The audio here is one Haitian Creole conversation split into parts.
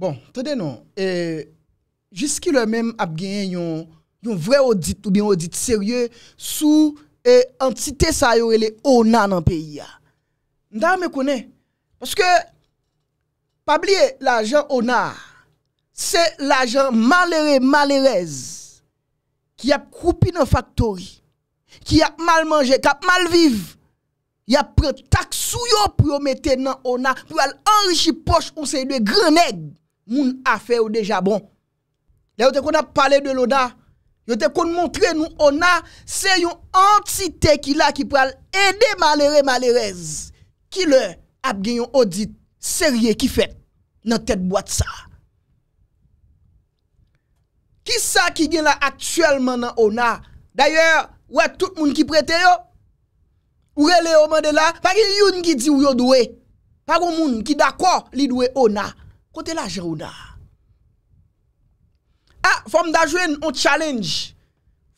Bon, tade nou, e, jiski lè mèm ap gen yon vre audit ou bin audit seryè sou e, entite sa yorele ona nan peyi ya. Nda mè konè, paske pabliye l'ajan ona, se l'ajan malere malerez ki ap koupi nan faktori, ki ap mal manje, ki ap mal viv, ki ap pre tak sou yo pou yo mette nan ona, pou al anri chi poch ou se lwe grenèg. moun afe ou deja bon. Deyo te kon ap pale de loda, yo te kon montre nou ona, se yon antite ki la ki pral ede malere malerez ki le ap gen yon audit serye ki fet nan tet boat sa. Ki sa ki gen la atyelman nan ona? Daye, ou e tout moun ki prete yo? Ou e le oman de la? Pa ki yon ki di ou yo do we? Pa kon moun ki da kwa li do we ona? Kote la jen ou ah, da? Ha, fam da jen, on challenge.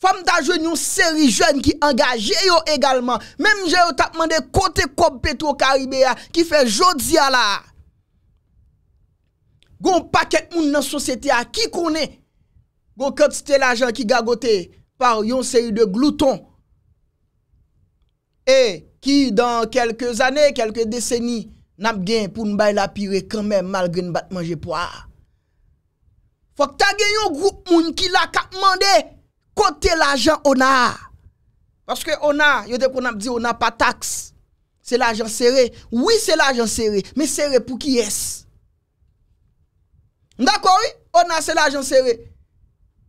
Fam da jen, yon seri jen ki angaje yo egalman. Mem jen yo tapman de kote kop petro karibé ya, ki fe jodzi ya la. Gon paket moun nan sosete ya, ki konen? Gon kotite la jen ki gagote, par yon seri de glouton. E, ki dan kelke zane, kelke deseni, Nam gen pou nou bay la pire kanmen mal gen nou bat manje pou a. Fok ta gen yon group moun ki la ka mande kote l'ajan ona. Paske ona, yo depo nam di ona pa tax. Se l'ajan sere. Oui se l'ajan sere, me sere pou ki yes. Ndakoy, ona se l'ajan sere.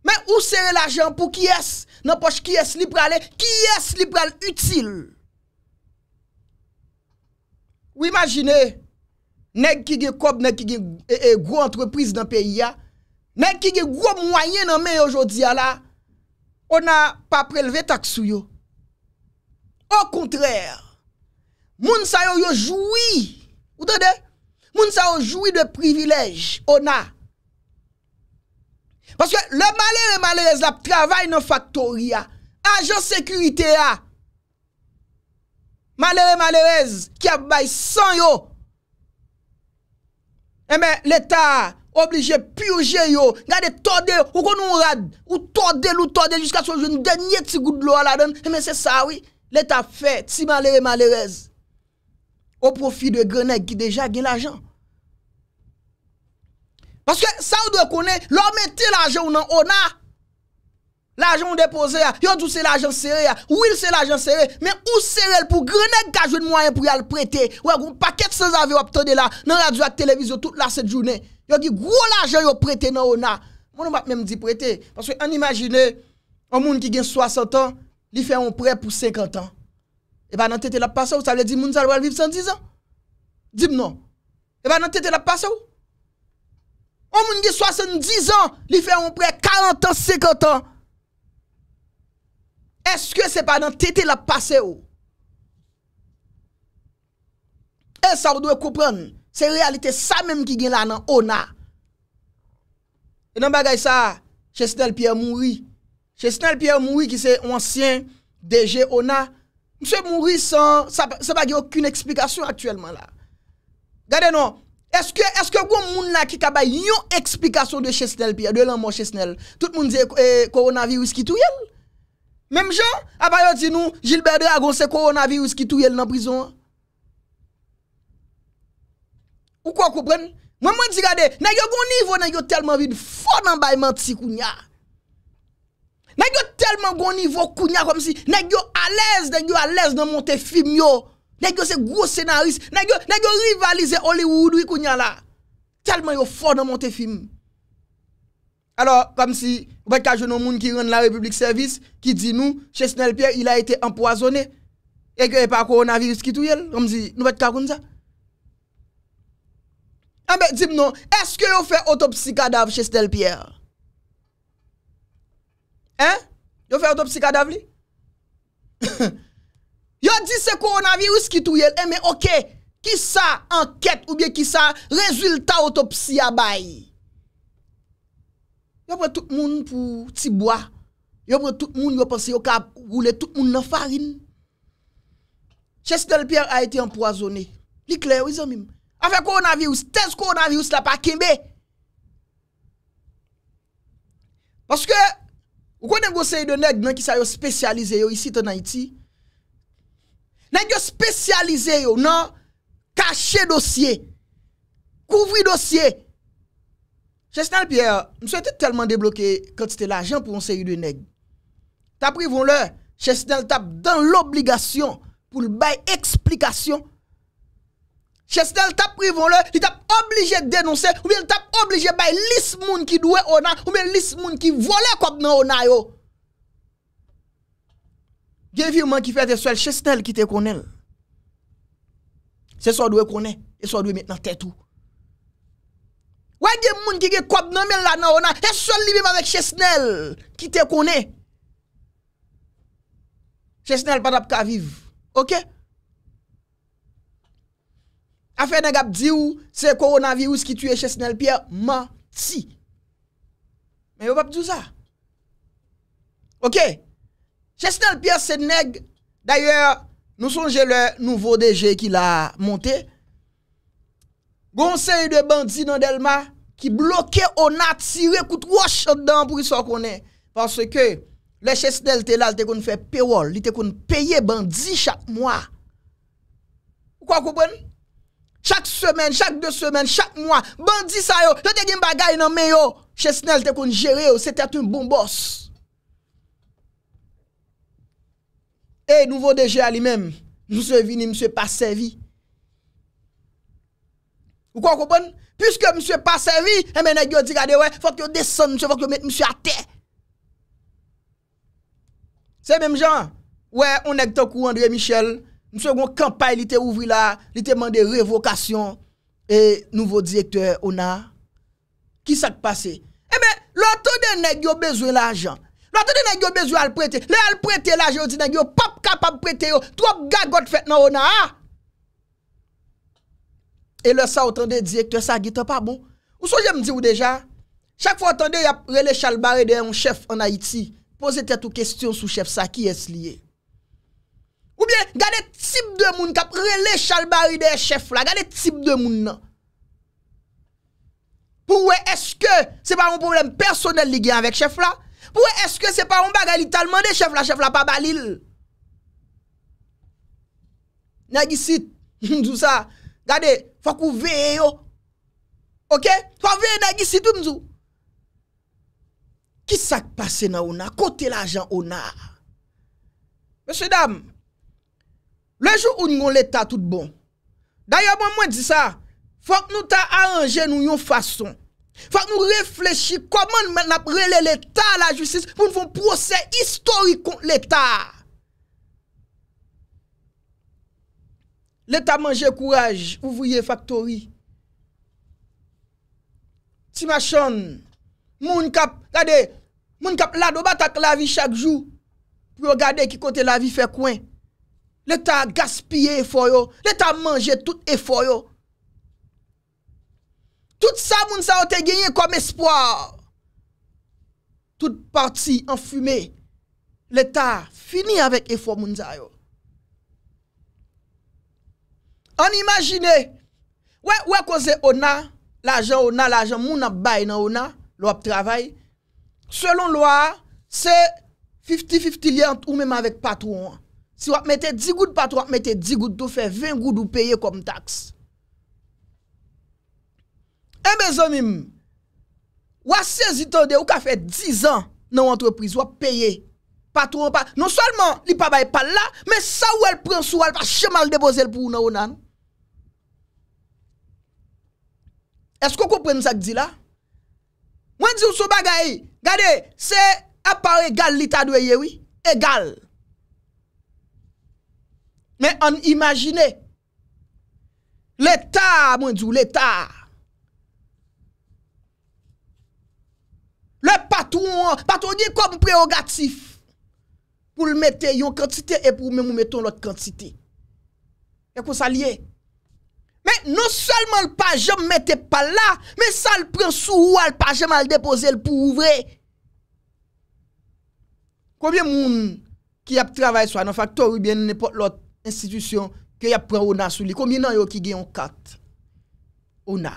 Men ou sere l'ajan pou ki yes? Nan poche ki yes liprale, ki yes liprale utile. Ou imagine, nèk ki ge kob, nèk ki ge e, e, gwo antreprise nan peyi ya, nèk ki ge gwo mwayen nan men yo jodi ya la, ona pa preleve taksou yo. Au kontrèr, moun sa yo yo joui, ou tèdè, moun sa yo joui de privilèj, ona. Paske le male, le male, le zlap travay nan faktori ya, ajo sekurite ya, Malere, malerez, ki ap bay san yo. Eme, eh l'Etat oblige purje yo. Gade todde, ou kon nou rad. Ou todde, lou todde, jiska soujoun denye ti goudlou ala don. Eme, se sa wè, l'Etat fè ti malere, malerez. Ou profi de grenèk ki deja gen l'ajan. Paske sa wè kone, lò meti l'ajan ou nan ona. L'argent déposé, yo tout c'est l'argent serré, oui c'est l'argent serré, mais où serré pour grenade gage de moyen pour y aller prêter. Ou un paquet sans avion obtenu là, dans radio et télévision toute la cette journée. Yo dit gros l'argent yo prêté dans ona. Moi on m'a même dit prêter parce que on imagine un monde qui a 60 ans, il fait un prêt pour 50 ans. Et eh bien, dans tête la passe, ça veut dire que ça va vivre 110 ans. Dis non. Et eh bien, dans tête la passe. Un monde qui 70 ans, il fait un prêt 40 ans, 50 ans. Eske se pa nan tete la pase ou? E sa ou dwe koupran, se realite sa menm ki gen lan nan ona. E nan bagay sa, Chez Snell Pierre Moury, Chez Snell Pierre Moury ki se ansyen, deje ona, mse Moury san, se bagye akun eksplikasyon aktuelman la. Gade nou, eske, eske goun moun la ki kabay, yon eksplikasyon de Chez Snell Pierre, de lan moun Chez Snell, tout moun zye koronavirus eh, ki tou yel, Mèm jò, apayò ti nou, Gilbert de Agon se koronavirous ki tou yèl nan prizon. Ou kwa koupren? Mèm mwen ti gade, nè gyo gounivò, nè gyo telman vide, fò nan bayman ti kounya. Nè gyo telman gounivò kounya kom si, nè gyo alèz, nè gyo alèz nan monte film yo. Nè gyo se gwo senaris, nè gyo rivalize Hollywood wikounya la. Telman yo fò nan monte film yo. Alo, kom si, nou vet ka jounou moun ki ren la Republik Servis, ki di nou, Chez Snell Pierre, il a ite empoazone, e kwe pa koronavirus ki tou yel, kom si, nou vet ka kon za? Ambe, di mnon, eske yo fe otopsi kadav Chez Snell Pierre? Eh? Yo fe otopsi kadav li? Yo di se koronavirus ki tou yel, e me, ok, ki sa anket ou biye ki sa rezultat otopsi ya bayi? Yo pou tout moun pou tibwa. Yo pou tout moun yo pou se yo ka goule tout moun nan farin. Chester Pierre a iti anpoazone. Li kle non, yo, izan mim? Afe konan vi us, tez konan vi us la pa kimbe. Paske, ou konen gosey de neg nan ki sa yo spesyalize yo isi ton Haiti. Neg yo spesyalize yo nan kache dosye. Kouvri dosye. Kouvri dosye. Chesnel Pierre, mswe te telman debloke kwen te la jan pou mse yu de neg. Ta privon lè, chesnel tap dan l'obligasyon pou l'bay eksplikasyon. Chesnel tap privon lè, ti tap oblije denonse, ou mi l tap oblije bay lis moun ki dwe ona, ou mi lis moun ki vole kwa gnen ona yo. Gen vi mwen ki fè te swel, chesnel ki te konel. Se swa dwe konel, se swa dwe mwen nan tetou. Kwa gen moun ki ge kwab nanmel la nan wana, e sol li bim avèk Chesnel ki te konè. Chesnel patap ka viv. Ok? Afè neg ap di ou, se koronavirus ki tue Chesnel Pierre, ma ti. Men yo pap di ou sa? Ok? Chesnel Pierre se neg, d'ayor, nou sonje le nouvo deje ki la montè. Gonsey de bandi nan del ma, ki bloke o nat sire kout wosh an dan pou iso konen. Parce ke le chesnel te lal te kon fè peyol, li te kon peye bandi chak mwa. Ou kwa koupen? Chak semen, chak de semen, chak mwa, bandi sa yo, te te gin bagay nan me yo, chesnel te kon jere yo, se te atoun bon bos. E nouvo deje alimem, nou se vini mse pa sevi. Ou kwa koupen? Piske msè pasèvi, e eh mè nè gyo di gade, wè, fòk yo deson, msè fòk yo met msè a tè. Se mè mjan, wè, onè gto kou André Michel, msè gwo kampay li te ouvri la, li te mande revokasyon, e nouvo direktor ona, ki sak pase? E mè, lò tonè nè gyo bezwe l'ajan, lò tonè nè gyo bezwe al prete, lè al prete l'ajan, ou ti nè gyo pap kapap prete yo, twop gagot fèt nan ona, ha? Ah! E lè sa otende diye ki te sa gite pa bon. Ou so jèm di ou deja? Chak fwa otende yap rele chalbare de yon chef en Haiti. Pose te tou kestyon sou chef sa ki es liye. Ou bien gade tip de moun kap rele chalbare de chef la. Gade tip de moun nan. Pou we eske se pa yon problem personel li gen avèk chef la? Pou we eske se pa yon baga li talman de chef la? Chef la pa balil. Nè gisi djou sa. Gade... Fak ou veye yo. Ok? Fak veye nagi si tout mzou. Ki sak pase nan ona? Kote la jan ona? Mese dam, lejou ou nigon l'Etat tout bon. Daye abon mwen di sa, fak nou ta aranje nou yon fason. Fak nou reflechi koman nou men ap rele l'Etat la justice pou nou fon proses historik kont l'Etat. Le ta manje kouraj, ouvriye faktori. Ti machon, moun kap, gade, moun kap lado batak la vi chak jou, pou yo gade ki kote la vi fe kwen. Le ta gaspye e fo yo, le ta manje tout e fo yo. Tout sa moun sa o te genye kom espoir. Tout parti enfume, le ta fini avek e fo moun sa yo. On imagine, ouais, ouais, cause on a, l'argent on a, l'argent moun a on l'op travail. Selon loi, c'est 50-50 liant ou même avec patron. Si vous mettez 10 gouttes patron, vous mettez 10 gouttes, vous faites 20 gouttes, ou payer comme taxe. Eh bien, amis, vous avez ou ka fait 10 ans dans l'entreprise, ou payé. Patron, pas, non seulement, il pas bail pas là, mais ça ou elle prend sous elle, pas mal déposer pour nous, non? Esko kompren sa ki di la? Mwen di ou sou bagay? Gade, se apare gal lita dwe yewi? Egal. Men an imagine. L'Etat, mwen di ou l'Etat. Le patrou, patrou di e kom prerogatif. Poul mette yon kantite e pou mwen mou metton l'ot kantite. E kon sa liye? E kon sa liye? Men non selman l pagem mette pa la, men sa l pren sou ou al pagem al depoze l pou ouvre. Koubyen moun ki ap travay sou an, an faktor ou bien ne pot lot institusyon ki ap pren ona sou li. Koubyen nan yo ki gen yon kat? Ona.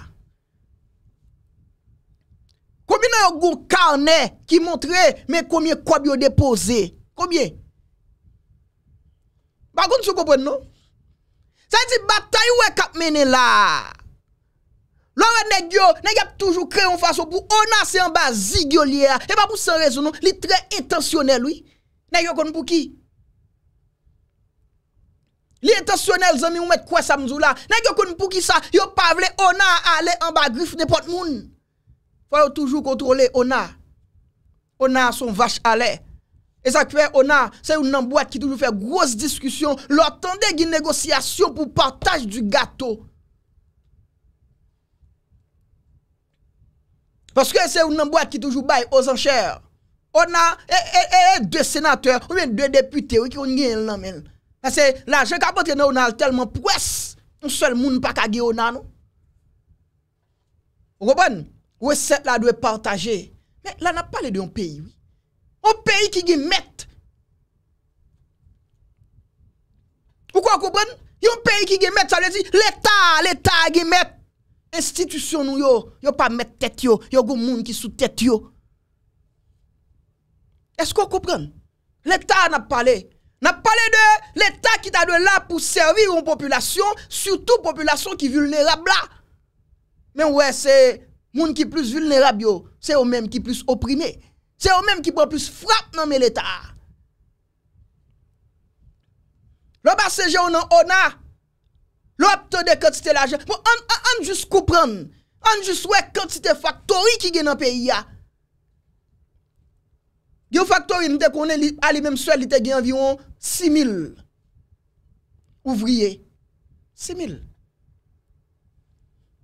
Koubyen nan yo goun karne ki montre men koubyen kwa biyo depoze? Koubyen? Bakoun sou koubwen nou? Sa yon di batay wè e kap mènen la. Lò wè e nè gyo, nè gèp toujou kreyon fason pou ona se an ba zi gyo liye a. E pa pou san rezonon, li tre etasyonel ouy. Nè gyo kon pou ki? Li etasyonel zan mi ou met kouè sa mzou la. Nè gyo kon pou ki sa? Yo pa vle ona a ale an ba grif de pot moun. Fwa yo toujou kontrole ona. Ona son vache ale. E sa kwe ona se un nan boate ki toujou fe gross diskusyon, lor tende gi negosyasyon pou partaj du gato. Paske se un nan boate ki toujou bay ozan chèr. Ona, e, e, e, e, de senateur, ou men de depute, ou men ki ou nye en nan men. Ase, la, jen kapote nan ona al telman pwes, un sel moun pa kage ona nou. Ou gobon, ou eset la dwe partaje. Men, la nan pale de yon peyi, oui. Un pays qui gagne met. Vous a un pays qui met, ça veut dire l'État, l'État qui met. Institution nous yo, yo pas mettre tête yo, yo go moun qui sous tête yo. Est-ce qu'on comprenne? L'État n'a pas parlé. N'a pas parlé de l'État qui t'a de là pour servir une population, surtout population qui vulnérable là. Mais ouais, c'est moun qui plus vulnérable c'est eux même qui plus opprimé. Se ou menm ki pa plus frap nan men l'Etat. Lo ba seje ou nan ona, lo ap te de katite laje, an jous koupran, an jous wek katite faktori ki gen nan peyi ya. Ge ou faktori mte konen ali menm swel li te gen environ 6.000 ouvriye. 6.000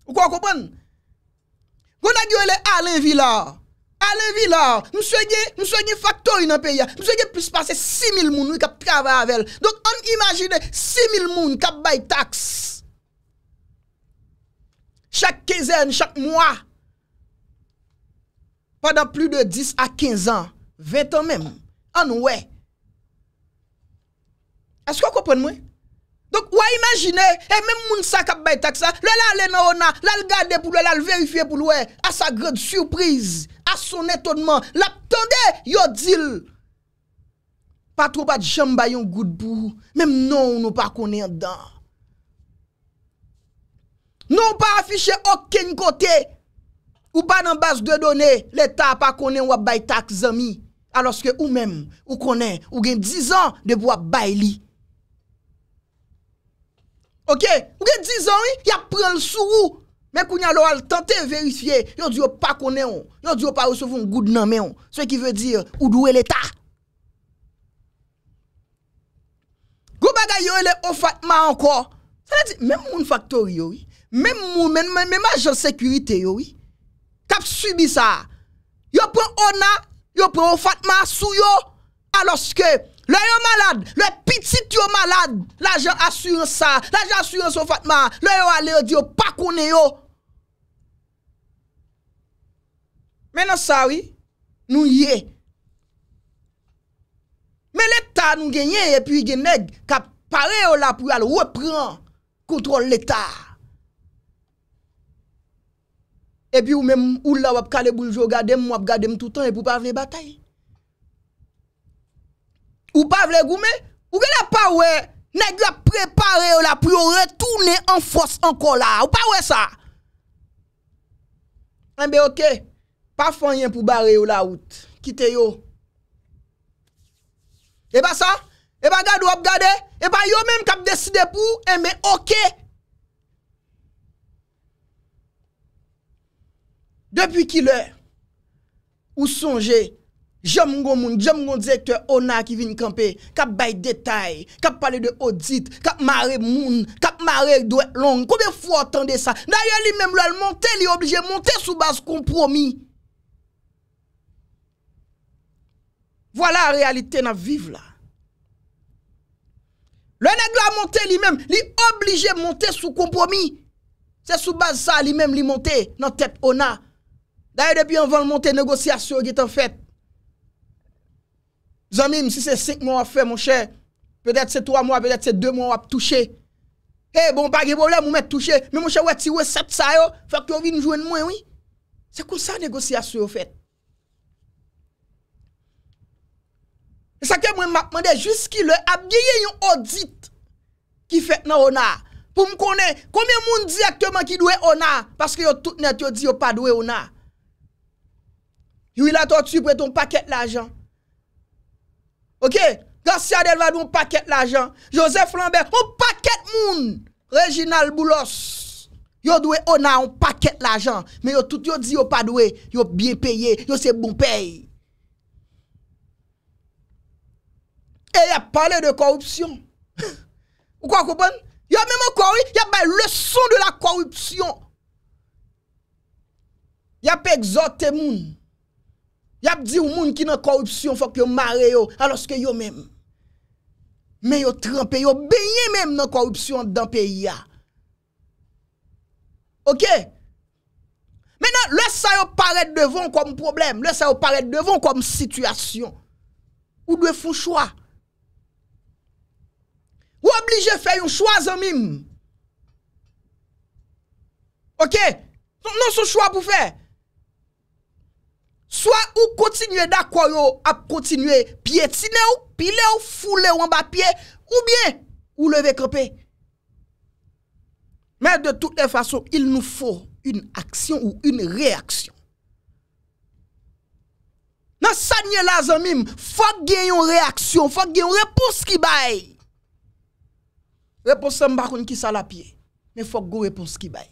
Ou kwa koupran? Gwona gyo ele alen vila. lè wi lò! nou sou예, nou souye faktor yon am perye. Mou souye pe s'passe six mil moun yon kap pra va avèl. Dok, wool imagine, six mil moun kap bay taks! Chak kezène, chak mouwa! Padan, pli de 10 a 15 an, 20 an mè, wool! entire, are you that clear? Dok, wool imagine, hey, mèm moun sa kap bay taks! Lèlle alè, nou na, lèlle galde, pou lèlle alverifiè, pou lwè! Asra grèd, sürpriz! Pplâ, Asone tonman. Lap tande yot dil. Patro pat jamba yon gout bou. Mem non, non ou nou pa konen dan. Non ou pa afiche oken kote. Ou pa nan bas de done. L'Etat pa konen wap bay tak zami. Aloske ou men. Ou konen. Ou gen dizan dev wap bay li. Ok. Ou gen dizan yi. Ya pren sou ou. Men kou nyan lo al tante verifiye, yon diyo pa kone yon, yon diyo pa ousovoun goud nanmen yon, sou e ki ve diyo, oudou e leta. Gou bagay yon e le ofatman anko, sa la di, men moun faktori yon, men moun, men moun, men moun agent sekurite yon, kap subi sa, yon pren ona, yon pren ofatman sou yon, aloske, Le yon malade, le pitit yon malade, la jan asyren sa, la jan asyren son fatman, le yon ale yon diyon pa kounen yon. Menan sa wè, nou yè. Men l'Etat nou genye, epi yon genèk, kap pare yon la pou yal wè pran kontrol l'Etat. Epi yon mèm ou la wèp kale bouljou gade m, wèp gade m toutan epi wèp avre batayi. Ou pa vle goume, ou gen la pa we, nek la prepare yo la pou yo retounen an fos anko la. Ou pa we sa. Enbe eh okey, pa fanyen pou bare yo la out. Kite yo. Eba sa, eba gad ou ap gade, eba e yo menm kap deside pou, eh enbe okey. Depi ki le, ou sonje, Jèm ngon moun, jèm ngon zèk te ona ki vin kampe, kap bay detay, kap pale de odit, kap mare moun, kap mare dwe long, koube fwo atende sa. Daya li mèm lèl monte, li oblige monte soubaz kompromi. Vwala realite nan vive la. Lèl neg la monte li mèm, li oblige monte sou kompromi. Se soubaz sa, li mèm li monte nan tèt ona. Daya depi anvan monte negosyasyo git an fèt. Zamim, si se 5 moun wap fe, monshe, pedet se 3 moun wap, pedet se 2 moun wap touche. E, eh, bon, pa ge bolè, moun met touche. Men monshe, wè ti wè 7 sa yo, fak ki yo vin jouen moun, oui. Se kon sa negosya sou yo fet? E sa ke moun mapmande, jiski lè, ap geye yon audit ki fet nan ona. Pou m konen, kome moun di akte man ki dwe ona, paske yo tout net yo di yo pa dwe ona. Yo ila to tu pwè ton paket l'ajan. Ok, Garcia Del Vado, on paket l'ajan. Joseph Lambert, on paket moun. Reginald Boulos, yo dwe ona, on paket l'ajan. Men yo tout yo dwe, yo pa dwe, yo bien peye, yo se bon peye. E, ya pale de korupsyon. Ou kwa koupan? Yo mè mè koui, ya bay le son de la korupsyon. Ya pe exote moun. Yap di ou moun ki nan korupsyon fok yo mare yo aloske yo menm. Men yo trempe, yo benye menm nan korupsyon dan peyi ya. Ok? Men nan lese yo paret devon kom problem, lese yo paret devon kom sityasyon. Ou dwe foun chwa? Ou oblige fè yon chwa zan mim? Ok? Non, non sou chwa pou fè? Soa ou kontinue da kwayo ap kontinue piye tine ou pile ou fule ou an ba piye ou bien ou leve krepe. Men de tout le fason il nou fo yon aksyon ou yon reaksyon. Nan sanye la zan mim fok gen yon reaksyon, fok gen yon repos ki baye. Repos se mbakoun ki sa la piye, men fok go repos ki baye.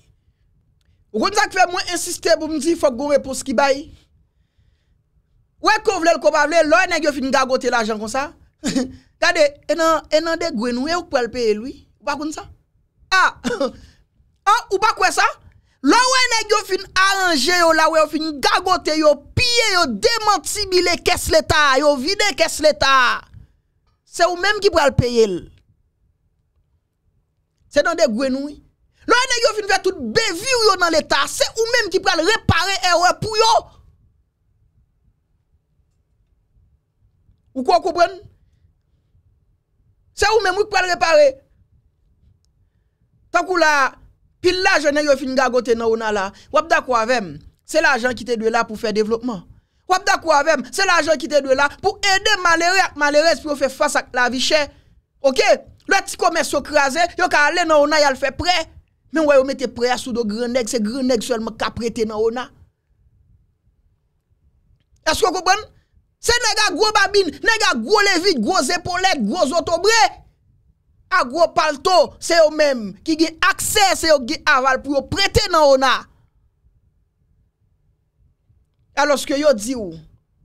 Ou kon zak fe mwen insiste pou mzi fok go repos ki baye. Ou e kovle l, kovle l, lo e neg yo fin gagote l ajan kon sa? Gade, e nan e de gwenou e ou pou el peye l? Ou pa kon sa? Ha! Ou pa kwen sa? Lo e neg yo fin aranje yo la, ou e fin gagote yo, piye yo, demantibile kes leta, yo vide kes leta. Se ou menm ki pou el peye l. Se nan de gwenou e. Lo e neg yo fin vetout bevi yo nan leta, se ou menm ki pou el repare e we pou yo, Ou quoi comprendre C'est ou même qui peut réparer. Tant que là, pile l'argent vous fin gagoté dans là. Ou d'accord avec c'est l'argent qui te de là pour faire développement. Ou d'accord avec c'est l'argent qui te de là pour aider malheureux malheureux pour faire face à la vie chère. OK Le petit commerce crasé, yo ka aller dans on a fait prêt. Mais ouais, vous mettez prêt à sous de grand nèg, c'est grand nèg seulement qui a prêté dans Est-ce que vous comprenez Se nega gwo babin, nega gwo levit, gwo zepolet, gwo zotobre. A gwo palto, se yo menm, ki ge akses, se yo ge aval pou yo prete nan ona. A loske yo di ou,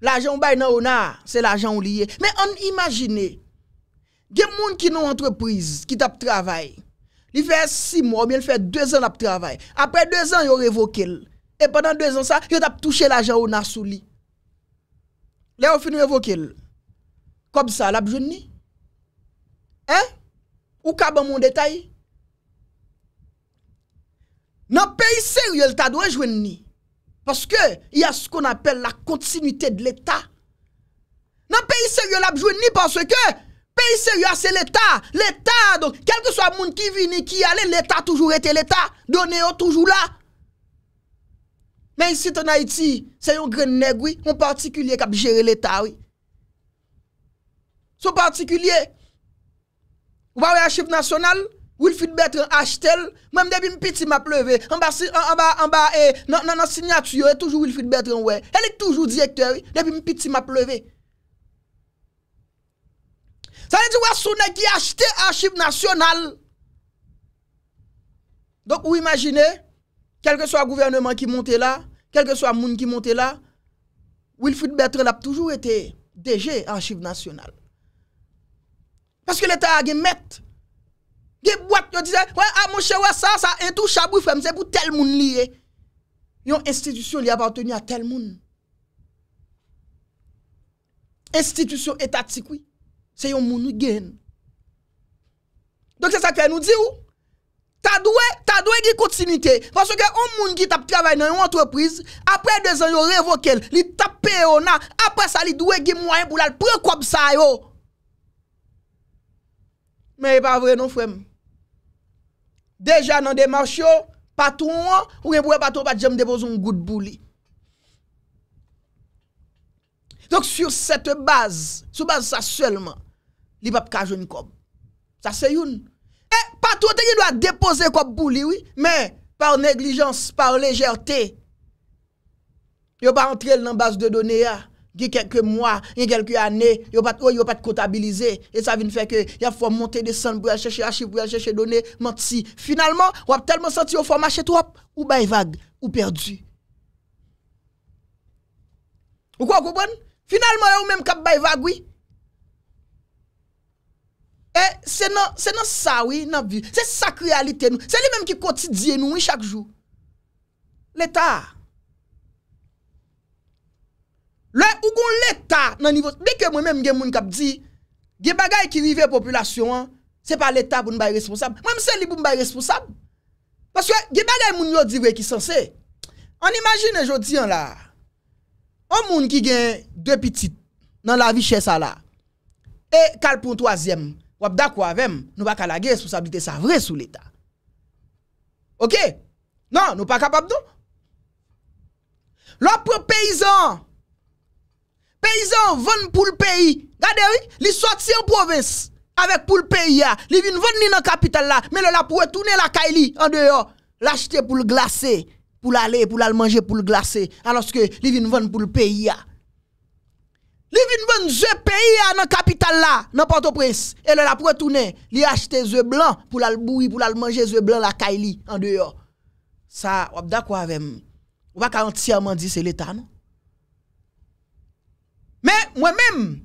lajan bay nan ona, se lajan liye. Men an imagine, gen moun ki nou entreprise, ki tap travay. Li fe si mou, mi el fe dwe zan tap travay. Apre dwe zan yo revoke el. E pendant dwe zan sa, yo tap touche lajan ona sou li. Lè ou finou evoke, kob sa, la pou jwen ni? Eh? Ou kab an moun detay? Nan peyi seryol, ta dwen jwen ni? Paske, y a skon apel la kontinuitè de l'Etat. Nan peyi seryol, la pou jwen ni, paske, peyi seryol, se l'Etat. L'Etat, don, kelke so a moun ki vini, ki y ale, l'Etat toujou ete l'Etat. Don, yo toujou la. Men isi ton Haiti, se yon gren negwi, yon partikulye kap jere l'Etat, oui. Sou partikulye, wawè Archive National, wil fit betre achete, mwem debi mpiti ma pleve, anba e nan nan non, non, sinyaksyo, e toujou wil fit betre mwè. Elik toujou direktori, debi mpiti ma pleve. San yon di wasonè ki achete Archive National, donk ou imagine, kelke so a gouvernement ki monte la, kelke so a moun ki monte la, Wilfrid Bertrand ap toujou ete DG en chiv national. Paske l'Etat a gen met, gen boat yo dize, wè a moun che wè sa, sa entou chabou femse pou tel moun liye. Yon institisyon li apantenye a tel moun. Institisyon etatikwi, se yon moun yon gen. Dok se sa kwen nou di ou? Ta dwe, ta dwe ki kotsinite. Foske an moun ki tap travay nan yon antreprise, apre de zan yo revokel, li tape yo nan, apre sa li dwe ki mwanyen pou lal prekwab sa yo. Men yon pa vre non fwem. Deja nan demarsyo, patoun yo, ou yon pouwe patoun pat jem devozon gout bou li. Dok sur sete baz, sur baz sa selman, li pap kajoun kom. Sa se yon. tout qui doit déposer comme bouli, oui, mais par négligence, par légèreté, il pas entré dans la base de données. Ah. Il y a quelques mois, il y a quelques années, il n'y a pas de oh, comptabilisé. Et ça vient faire que il a faut monter des pour aller chercher archive pour aller chercher données, menti. Finalement, on a tellement senti au faut marcher toi ou bien vague ou perdu. Ou quoi, vous comprenez? Finalement, ou même cap ben, vague, oui. E se nan sawi nan vi. Se sakri alite nou. Se li menm ki kotidye nou yi chak jou. L'Eta. Le ou kon l'Eta nan nivou. Bi ke mwen menm gen moun kap di. Ge bagay ki rive populasyon an. Se pa l'Eta pou mbaye responsable. Mwenm se li pou mbaye responsable. Paske ge bagay moun yo di vwe ki sanse. An imagine jodi an la. An moun ki gen de pitit nan la vichè sa la. E kalpoun toazyem. Wap da kwa avèm, nou baka la ges pou sa bitè sa vre sou l'Etat. Ok? Non, nou pa kapab nou. Lò pou peyizan, peyizan vèn pou l'peyi, gade wè, li sot si an provès, avèk pou l'peyi ya, li vin vèn ni nan kapital la, men lè la pou wè toune la kaili, an deyo, l'achete pou l'glase, pou l'alè, pou l'almanje, pou l'glase, an loske, li vin vèn pou l'peyi ya. Li vin ze pays à nan capitale là, nan Port-au-Prince. Et le la retourner, li acheter œufs blanc pour la bouillir, pour la manger ze blanc la Kaili en dehors. Ça, on d'accord avec On va entièrement dire c'est l'état non. Mais moi-même,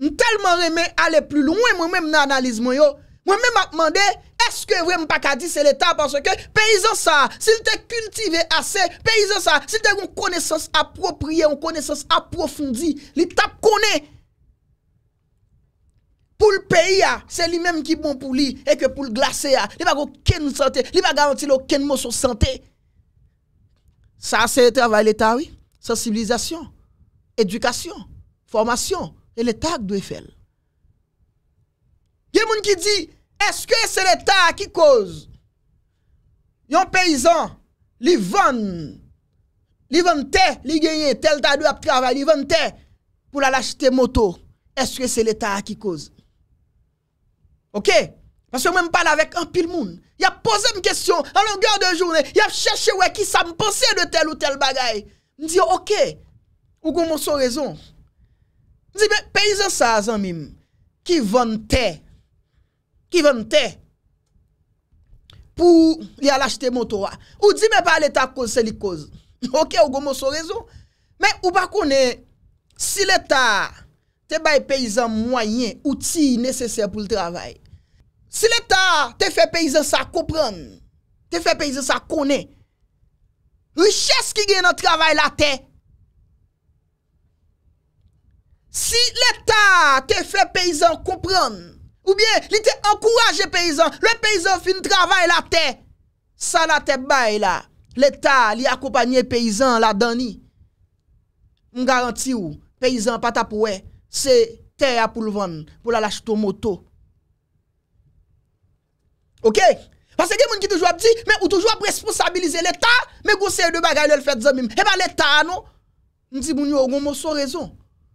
tellement aimé aller plus loin moi-même dans l'analyse moi yo, Mwen men mwen mwande, eske vwe mwen pa ka di se l'Etat, panche ke peyizan sa, sil te kultive ase, peyizan sa, sil te yon koneysans aproprye, yon koneysans aprofundi, li tap kone, pou l'peyi a, se li menm ki bon pou li, e ke pou l'glase a, li mag o ken mwos ante, li mag garanti lò ken mwos ante. Sa, se l'Etat va l'Etat, oui, sensibilizasyon, edukasyon, formasyon, e l'Etat gdwe fel. Gen mwen ki di, Eske se leta a ki koz? Yon peyizan, li vann, li vann te, li genye, tel ta do ap travay, li vann te, pou la lachite moto. Eske se leta a ki koz? Ok? Mas yo mwen pala vek an pil moun. Ya pose m kesyon, an langan de jounen, ya cheshe we ki sa m posye de tel ou tel bagay. Ndi yo, ok, ou goun monson rezon. Ndi yo, peyizan sa a zan mim, ki vann te, peyizan sa a zan mim, Ki ven te. Po yalache te monto wa. Ou di me pale ta kose li kose. Ok ou gomo sou rezo. Men ou bakone. Si le ta te bay peyizan mwanyen. Outi neseser pou l trabay. Si le ta te fe peyizan sa koupran. Te fe peyizan sa kone. Riches ki gen nan trabay la te. Si le ta te fe peyizan koupran. Te fe peyizan sa kounen. Ou bien, li te ankouraje peyizan. Le peyizan fin travay la te. Sa la te bay la. Le ta li akopanyen peyizan la dani. Un garanti ou. Peyizan pata pouwe. Se te apoulvan pou la lachitou moto. Ok? Pase gen moun ki toujwa pti, men ou toujwa pwesponsabilize le ta, men gouse yon de bagay lel fèt zanmim. E eh ba le ta anon. Ndi moun yon ou goun moun sou rezon.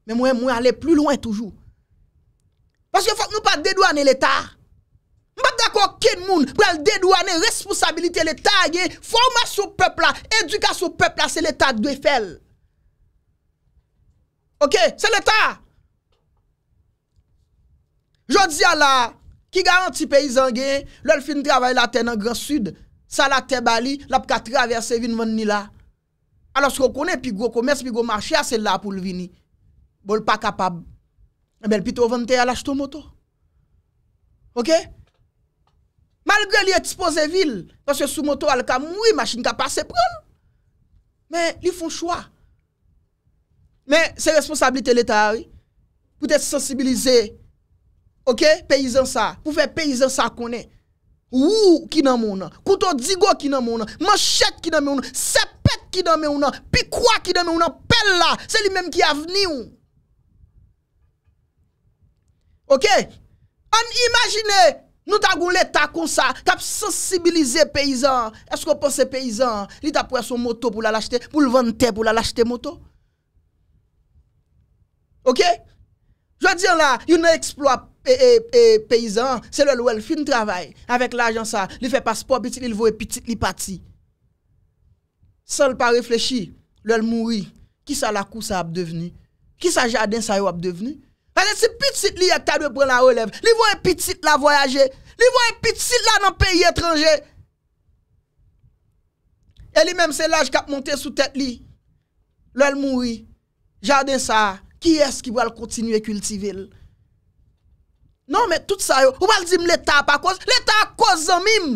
Men moun yon moun ale plus loin toujou. Paske fok nou pa dedouane l'Etat. Mbap dako ken moun prel dedouane responsabilite l'Etat gen, formasyon pepla, edukasyon pepla, se l'Etat dwe fel. Ok, se l'Etat. Jodi ya la, ki garanti peyizan gen, lòl fin travay la ten an gran sud, sa la ten bali, la pou ka traverse vin venn ni la. Alos konen pi gwo komens, pi gwo marche a se la pou l'vini. Bol pa kapab. Mwen eh pitou vante alashtou moutou. Ok? Malgre li etispoze vil, paswe sou moutou alka moui, machine ka pase pral. Men, li fon chwa. Men, se responsabilite leta ari, pou te sensibilize, ok, peyizansa, pou fe peyizansa konen. Wou ki nan mounan, koutou digou ki nan mounan, manchek ki nan mounan, sepek ki nan mounan, pikoua ki nan mounan, pel la, se li menm ki avni ou. Ok, an imagine nou ta goun leta kon sa, tap sensibilize peyizan, esko pon se peyizan, li tap pwè son moto pou la lachete, pou l vante pou la lachete moto. Ok, jwa diyan eh, eh, eh, la, yon eksploit peyizan, se lèl wèl fin travay, avèk l'agen sa, li fè paspobit, li lvo e pitit, li pati. San l pa reflechi, lèl mouri, ki sa la kousa ap deveni, ki sa jaden sa yo ap deveni. A lè se pitit li ek ta dwe pren la olev. Li voye pitit la voyaje. Li voye pitit la nan peyi etranje. E li mèm se laj kap monte sou tèt li. Lòl moui. Jardin sa. Ki es ki voal kontinu e kultive l? Non mè tout sa yo. Ou mal di m l'Etat pa kouz. L'Etat kouz zan mim.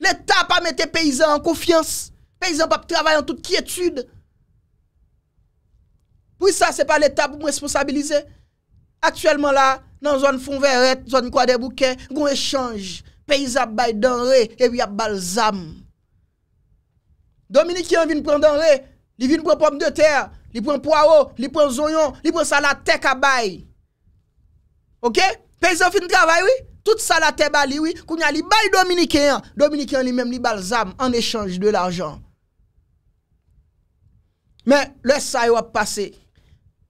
L'Etat pa mette peyizan an koufians. Peyizan pa pou travay an tout kietude. Poui sa se pa l'Etat pou m responsabilize? Poui sa se pa l'Etat pou m responsabilize? Actuellement là, dans zone fond verrette, zone quoi des bouquets, on échange, pays à bail denrées et puis a balzam. Dominique vient prendre denrées, il vient prendre pommes de terre, il prend poireau, ils prend oignon, il prend ça la tête à bail. OK Paysan fin travail oui, tout ça la tête bali oui, kounya les bail dominicain, hein? dominicain lui-même li balzam en échange de l'argent. Mais le ça y a passé.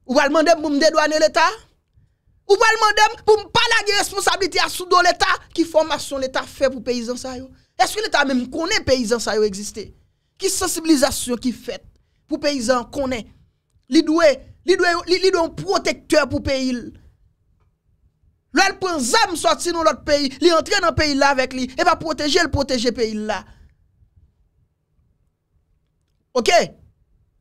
Ou va demander pour me dédouaner l'État ou pas demandé pour ne pas la responsabilité à sous l'État qui formation l'État fait pour paysans ça Est-ce que l'État même connaît paysans ça exister? Qui sensibilisation qui fait pour paysans connaît? Li doit être un protecteur pour pays. L'on prend zam sorti dans l'autre pays, Il entre dans pays là avec lui et va protéger le protéger pays là. OK?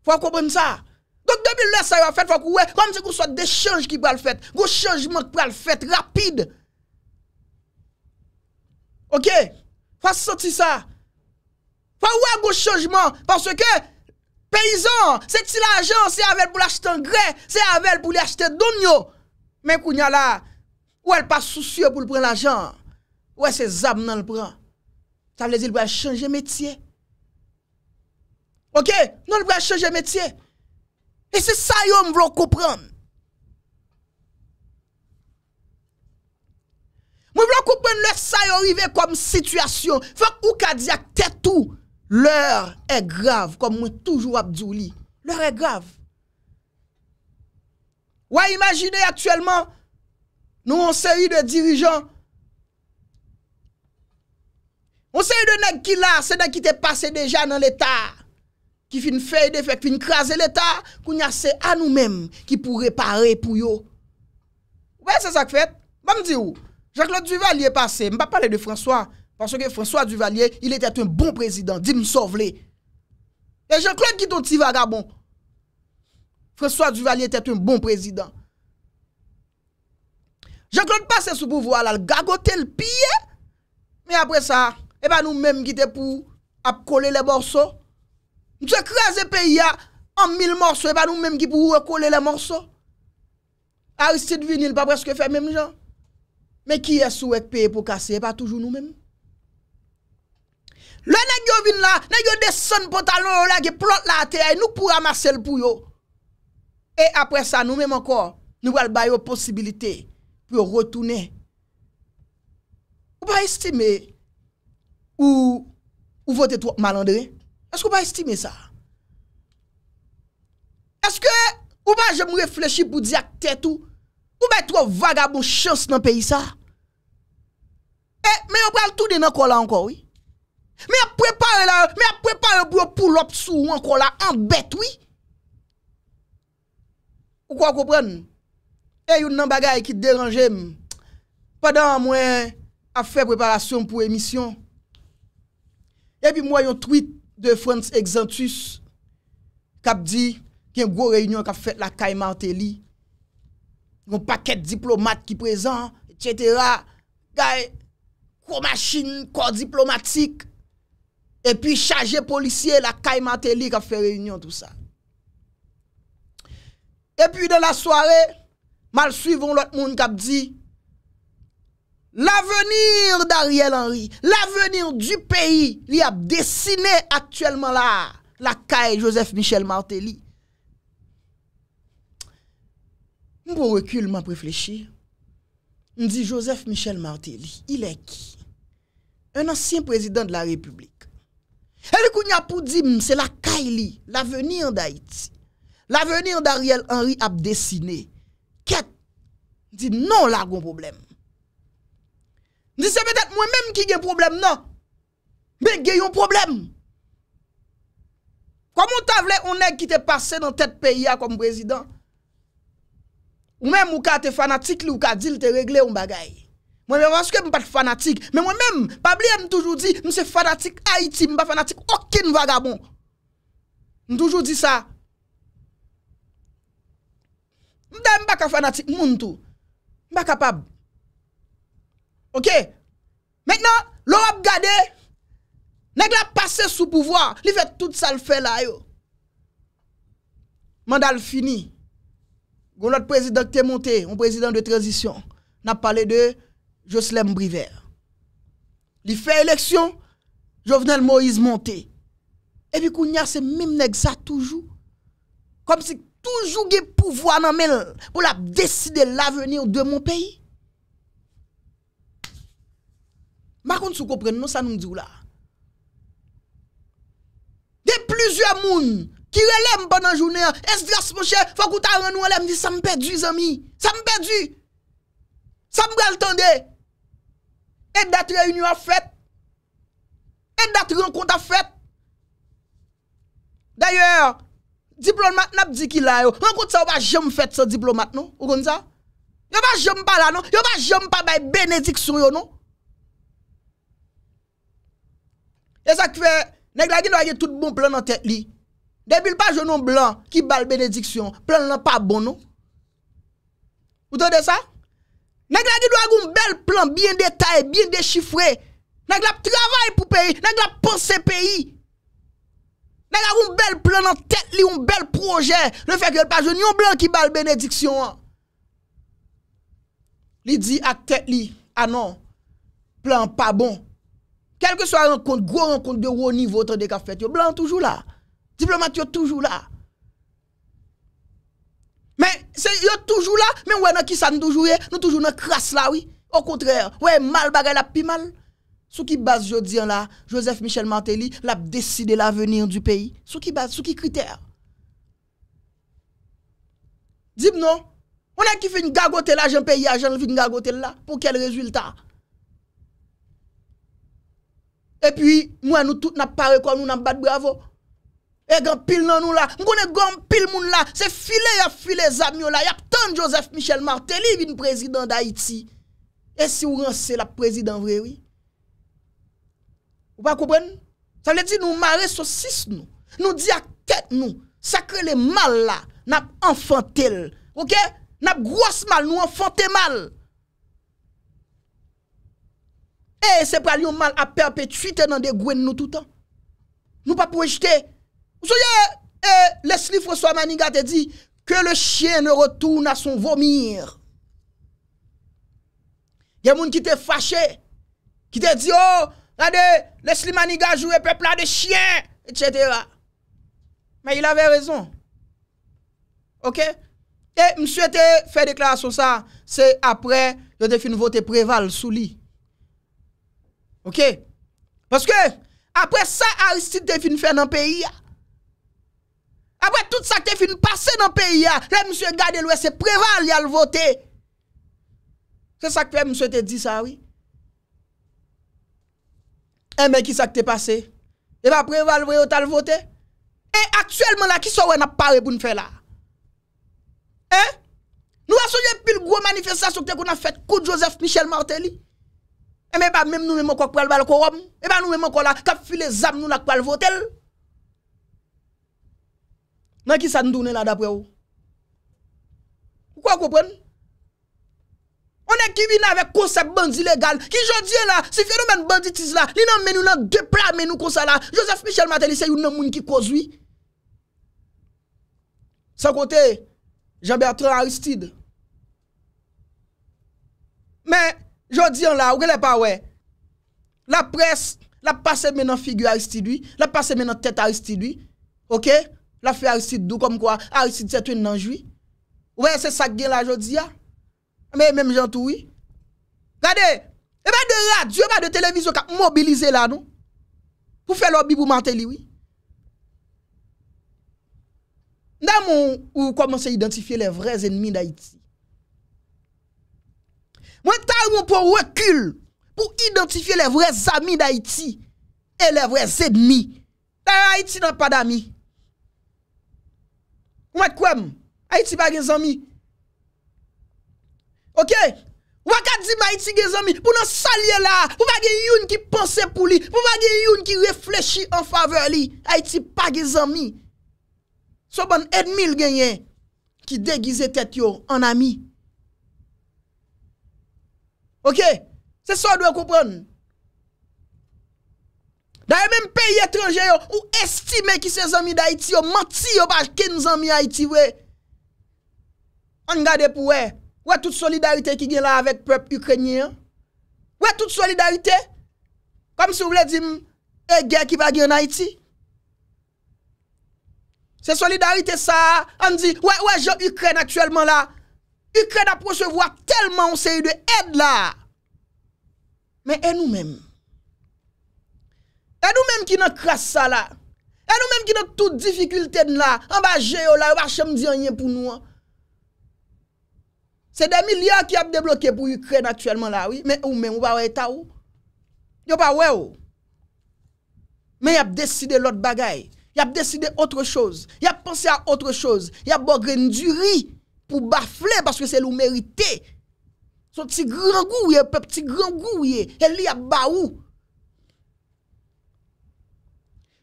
Faut comprendre ça. Donc depuis ça ça va fait faut ouais comme si qu'on soit des changes qui va le faire, des changement qui va le faire rapide. OK Faut sentir ça. Faut ouais gros changement parce que paysan, c'est si l'argent, c'est avec pour l'acheter en grès, c'est avec pour l'acheter d'union Mais y a là, ou elle pas soucieux pour prendre l'argent. Ouais, c'est zab nan le prend. Ça veut dire qu'il va changer métier. OK, non, il va changer métier. E se sa yo m vlo koupren. M wè vlo koupren lè sa yo rive kom situasyon. Fèk ou ka di ak tè tou. Lè rè grave kom m wè toujou abdou li. Lè rè grave. Ou a imagine aktuellement. Nou an se yi de dirijan. An se yi de neg ki la. Se neg ki te pase deja nan l'état. Ki fin fèy de fèk fin krasè l'Etat Koun yase anou mèm Ki pou repare pou yo Wè se sa k fèt? Ba m di ou? Jean-Claude Duvalier pase M pa pale de François François Duvalier il etet un bon prezident Dib m sovle Jean-Claude kiton ti vaga bon François Duvalier etet un bon prezident Jean-Claude pase sou pou voal Al gagote l piye Mè apre sa E ba nou mèm kite pou Ap kole le eh borso Nou se kreze pe ya an mil morsou, e pa nou menm ki pou rekole le morsou. A ristit vinil, pa preske fe menm jan. Men ki yasou ek pe pou kase, e pa toujou nou menm. Le nan yo vin la, nan yo desen pantalon la, ge plot la ate, e nou pou amasel pou yo. E apres sa, nou menm ankor, nou wal bayo posibilite pou yo rotoune. Ou pa estime, ou vote to malandreye. Eske ou pa estime sa? Eske ou pa jeme reflechi pou di ak tete ou? Ou pa yon vaga moun chans nan peyi sa? Eh, men yon preal tout den nan kola anko, oui? Men ap prepal an bro pou lop sou an kola anbet, oui? Ou kwa kopen? Eh, yon nan bagay ki deranje, mwen. Padan mwen a fe preparasyon pou emisyon. Eh, pi mwen yon tweet. de Frans Exantus kap di ki yon gwo reynyon ka fet la Kaimanteli yon paket diplomat ki prezant etc. gay kwa machine kwa diplomatik epi chaje policye la Kaimanteli ka fet reynyon tout sa epi de la soare mal suivon lot moun kap di L'avenir d'Ariel Henry, l'avenir du peyi li ap desine aktuellement la, la kae Joseph Michel Martelly. M pou rekylman preflechi, m di Joseph Michel Martelly, il en ki? Un ansyen prezident de la republik. El kou nyapou di m se la kae li, l'avenir d'Haïti, l'avenir d'Ariel Henry ap desine, ket, di non l'agon probleme. Di se betet mwen men ki gen problem nan. Mwen gen yon problem. Kwa moun tavle mwen di antert mayor ki te pase nan tet pei ya koum prezident. Mwen mwen mwen kan te fanatik le mwen kan di l ti egle yon bagay. Mwen mwen mwen skel mwen pa te fanatik. Mwen mwen. Mwen mwen mwen mwen mwen. Mwen mwen mwen mwen mwen. Mwen mwen mwen mwen. Mwen da mwen baka fanatik moun tou. Mwen mwen baka pa... Ok, maintenant, l'Europe gade, nèk la passe sous pouvoir, l'y fè tout sa l'fè la yo. Mandal fini, goun l'ot président T. Monté, ou président de transition, n'a palé de Jocelyne Briver. L'y fè éleksyon, Jovenel Moïse Monté. Et puis, kou n'y a se mime nèk sa toujou, kom si toujou gè pouvoi nan men, pou la p'déside l'avenir de moun peyi. Ma kon sou kopren nou sa nou di ou la. De plizye moun, ki re lem pa nan jounen, es dras monshe, fakou ta ren nou a lem, di sa m pedri zami. Sa m pedri. Sa m brel tande. Et dat re yon yon fèt. Et dat yon konta fèt. Daye, diplomat nap di ki la yo. Nan konta yo pa jem fèt se diplomat nou. Ou kon sa? Yo pa jem pa la nou. Yo pa jem pa bay benediksyon yo nou. E sa kwe, nek lage nou a ye tout bon plan nan tek li. Debil pa jounon blan ki bal benediksyon, plan nan pa bon nou. Ou te de sa? Nek lage nou a goun bel plan, bien detay, bien dechifwe. Nek lage travay pou peyi, nek lage pon se peyi. Nek a goun bel plan nan tek li, un bel proje. Le fek yon pa jounon blan ki bal benediksyon. Li di ak tek li, anon, ah plan pa bon. Quel que soit rencontre, gros rencontre de haut niveau, tant de café, blanc toujours là. Diplomate toujours là. Mais c'est yo toujours là, mais ouais nan qui ça nous toujours nous toujours dans crasse là oui. Au contraire, ouais mal bagaille la pi mal. Ce qui base dis là, Joseph Michel Martelly l'a décidé l'avenir du pays. Sous qui base, sous qui critère Dis-moi non. On a qui fait une gagoter l'argent pays, fais une gagoter là pour quel résultat E pi, mwen nou tout nap pare kon nou nan bat bravo. E gampil nan nou la. Mwen konen gampil moun la. Se file ya file zami yo la. Yap ton Joseph Michel Martelly vi nou prezidant da Haiti. E si ou ranse la prezidant vrewi? Ou pa koupren? Sa vle di nou mare sosis nou. Nou di aket nou. Sakre le mal la. Nap enfante l. Ok? Nap gwas mal nou enfante mal. E se pral yon mal a perpetuite nan de gwen nou toutan. Nou pa pou e jete. Ou sou ye, e, eh, lesli François Manigat te di, ke le chien ne retourne a son vomir. Yè moun ki te fache, ki te di, oh, rade, lesli Manigat jou e pepla de chien, etc. Men yil ave rezon. Ok? E, m sou ete fe deklarasyon sa, se apre yo te fin vote preval sou li. Ok, paske apre sa Aristide te fin fè nan peyi ya, eh, apre tout sa te fin pase eh nan peyi ya, lè msè gade lwè se prevale yal vote, se sa kpe msè te di sa wè, e eh, mè ki sa kte pase, e va prevale wè yal vote, e akselman la ki so wè na pare pou nfè la, e, nou asoye pil gro manifestasyon kte kou na fèt kou Joseph Michel Martelly, Eme pa mèm nou mèm an kwa kwa l bal korom. Eman nou mèm an kwa la kap filè zam nou lak kwa l votel. Nan ki sa nou dounè la dapre ou. Kwa koupèn. Onè ki vi nan ve konsep bandi legal. Ki jodien la, si fè nou men banditis la. Li nan meni ou nan depra meni ou konsa la. Joseph Michel Matelise ou nan moun ki kozwi. San kote, Jean-Bertrand Aristide. Mèm. Jodi an la, wè lè pa wè. La pres, la pase men an figyo a istidwi. La pase men an tèt a istidwi. Ok? La fè a istidou kom kwa. A istidou setwen nan jwi. Wè se sak gen la jodi ya. A mè mèm jantou wè. Gade, e mè de radio, e mè de televizyon ka mobilize la nou. Pou fè lò bi pou mante li wè. Nè mè ou komanse identifiye lè vre zenmi da iti. Mwen ta yon pou rekyl pou identifiye le vre zami da iti E le vre zedmi Ta yon a iti nan pa dami Mwen kwenm, a iti pa gen zami Ok, wakadzim a iti gen zami Pou nan salye la, pou wage yon ki pense pou li Pou wage yon ki reflechi an fave li A iti pa gen zami So bon edmi l genyen Ki degize tet yo an ami Ok, se so dwe koupron. Da yon e menm pe yotroje yo, ou estime ki se zonmi da iti yo, mati yo bal ken zonmi a iti we. An gade pou we, we tout solidarite ki gen la avet pep Ukrenye yo. We tout solidarite, kom si ou vle di, e gen ki va gen na iti. Se solidarite sa, an di, we jou Ukrenye aktuelman la, Ukraina pou se vwa telman ou se yu de ed la. Men enou men. Enou men ki nan kras sa la. Enou men ki nan tout difficulten la. An ba jeyo la, yon ba chem diyan yen pou nou. Se de milyon ki ap deblokye pou Ukraina atyèlman la. Men ou men, ou ba wey ta ou. Yon ba wey ou. Men yap deside lot bagay. Yap deside otre chose. Yap pense a otre chose. Yap bogre njuri. pou bafle, paske se lou merite. Son ti gran gou, ouye, pep ti gran gou, ouye, el li ap ba ou.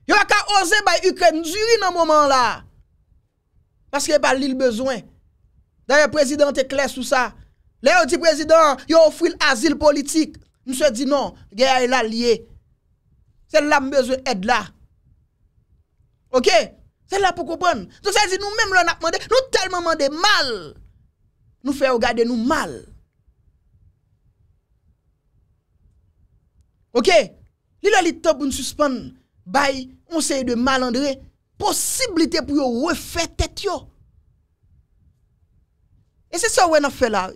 Yo a ka oze bay Ukrenjuri nan moman la, paske e bali l bezwen. Daya prezident e kles sou sa. Le yo di prezident, yo ofri l azil politik, mse di non, ge a ila liye. Se l la m bezwen ed la. Ok? Sè la pou koupan. Sè zi nou mèm lan ap mande. Nou telman mande mal. Nou fè ou gade nou mal. Ok. Li la li top pou nou suspon. Bay. Monseye de mal andre. Posibilite pou yo refè tèt yo. E se sa ou wè nan fè la.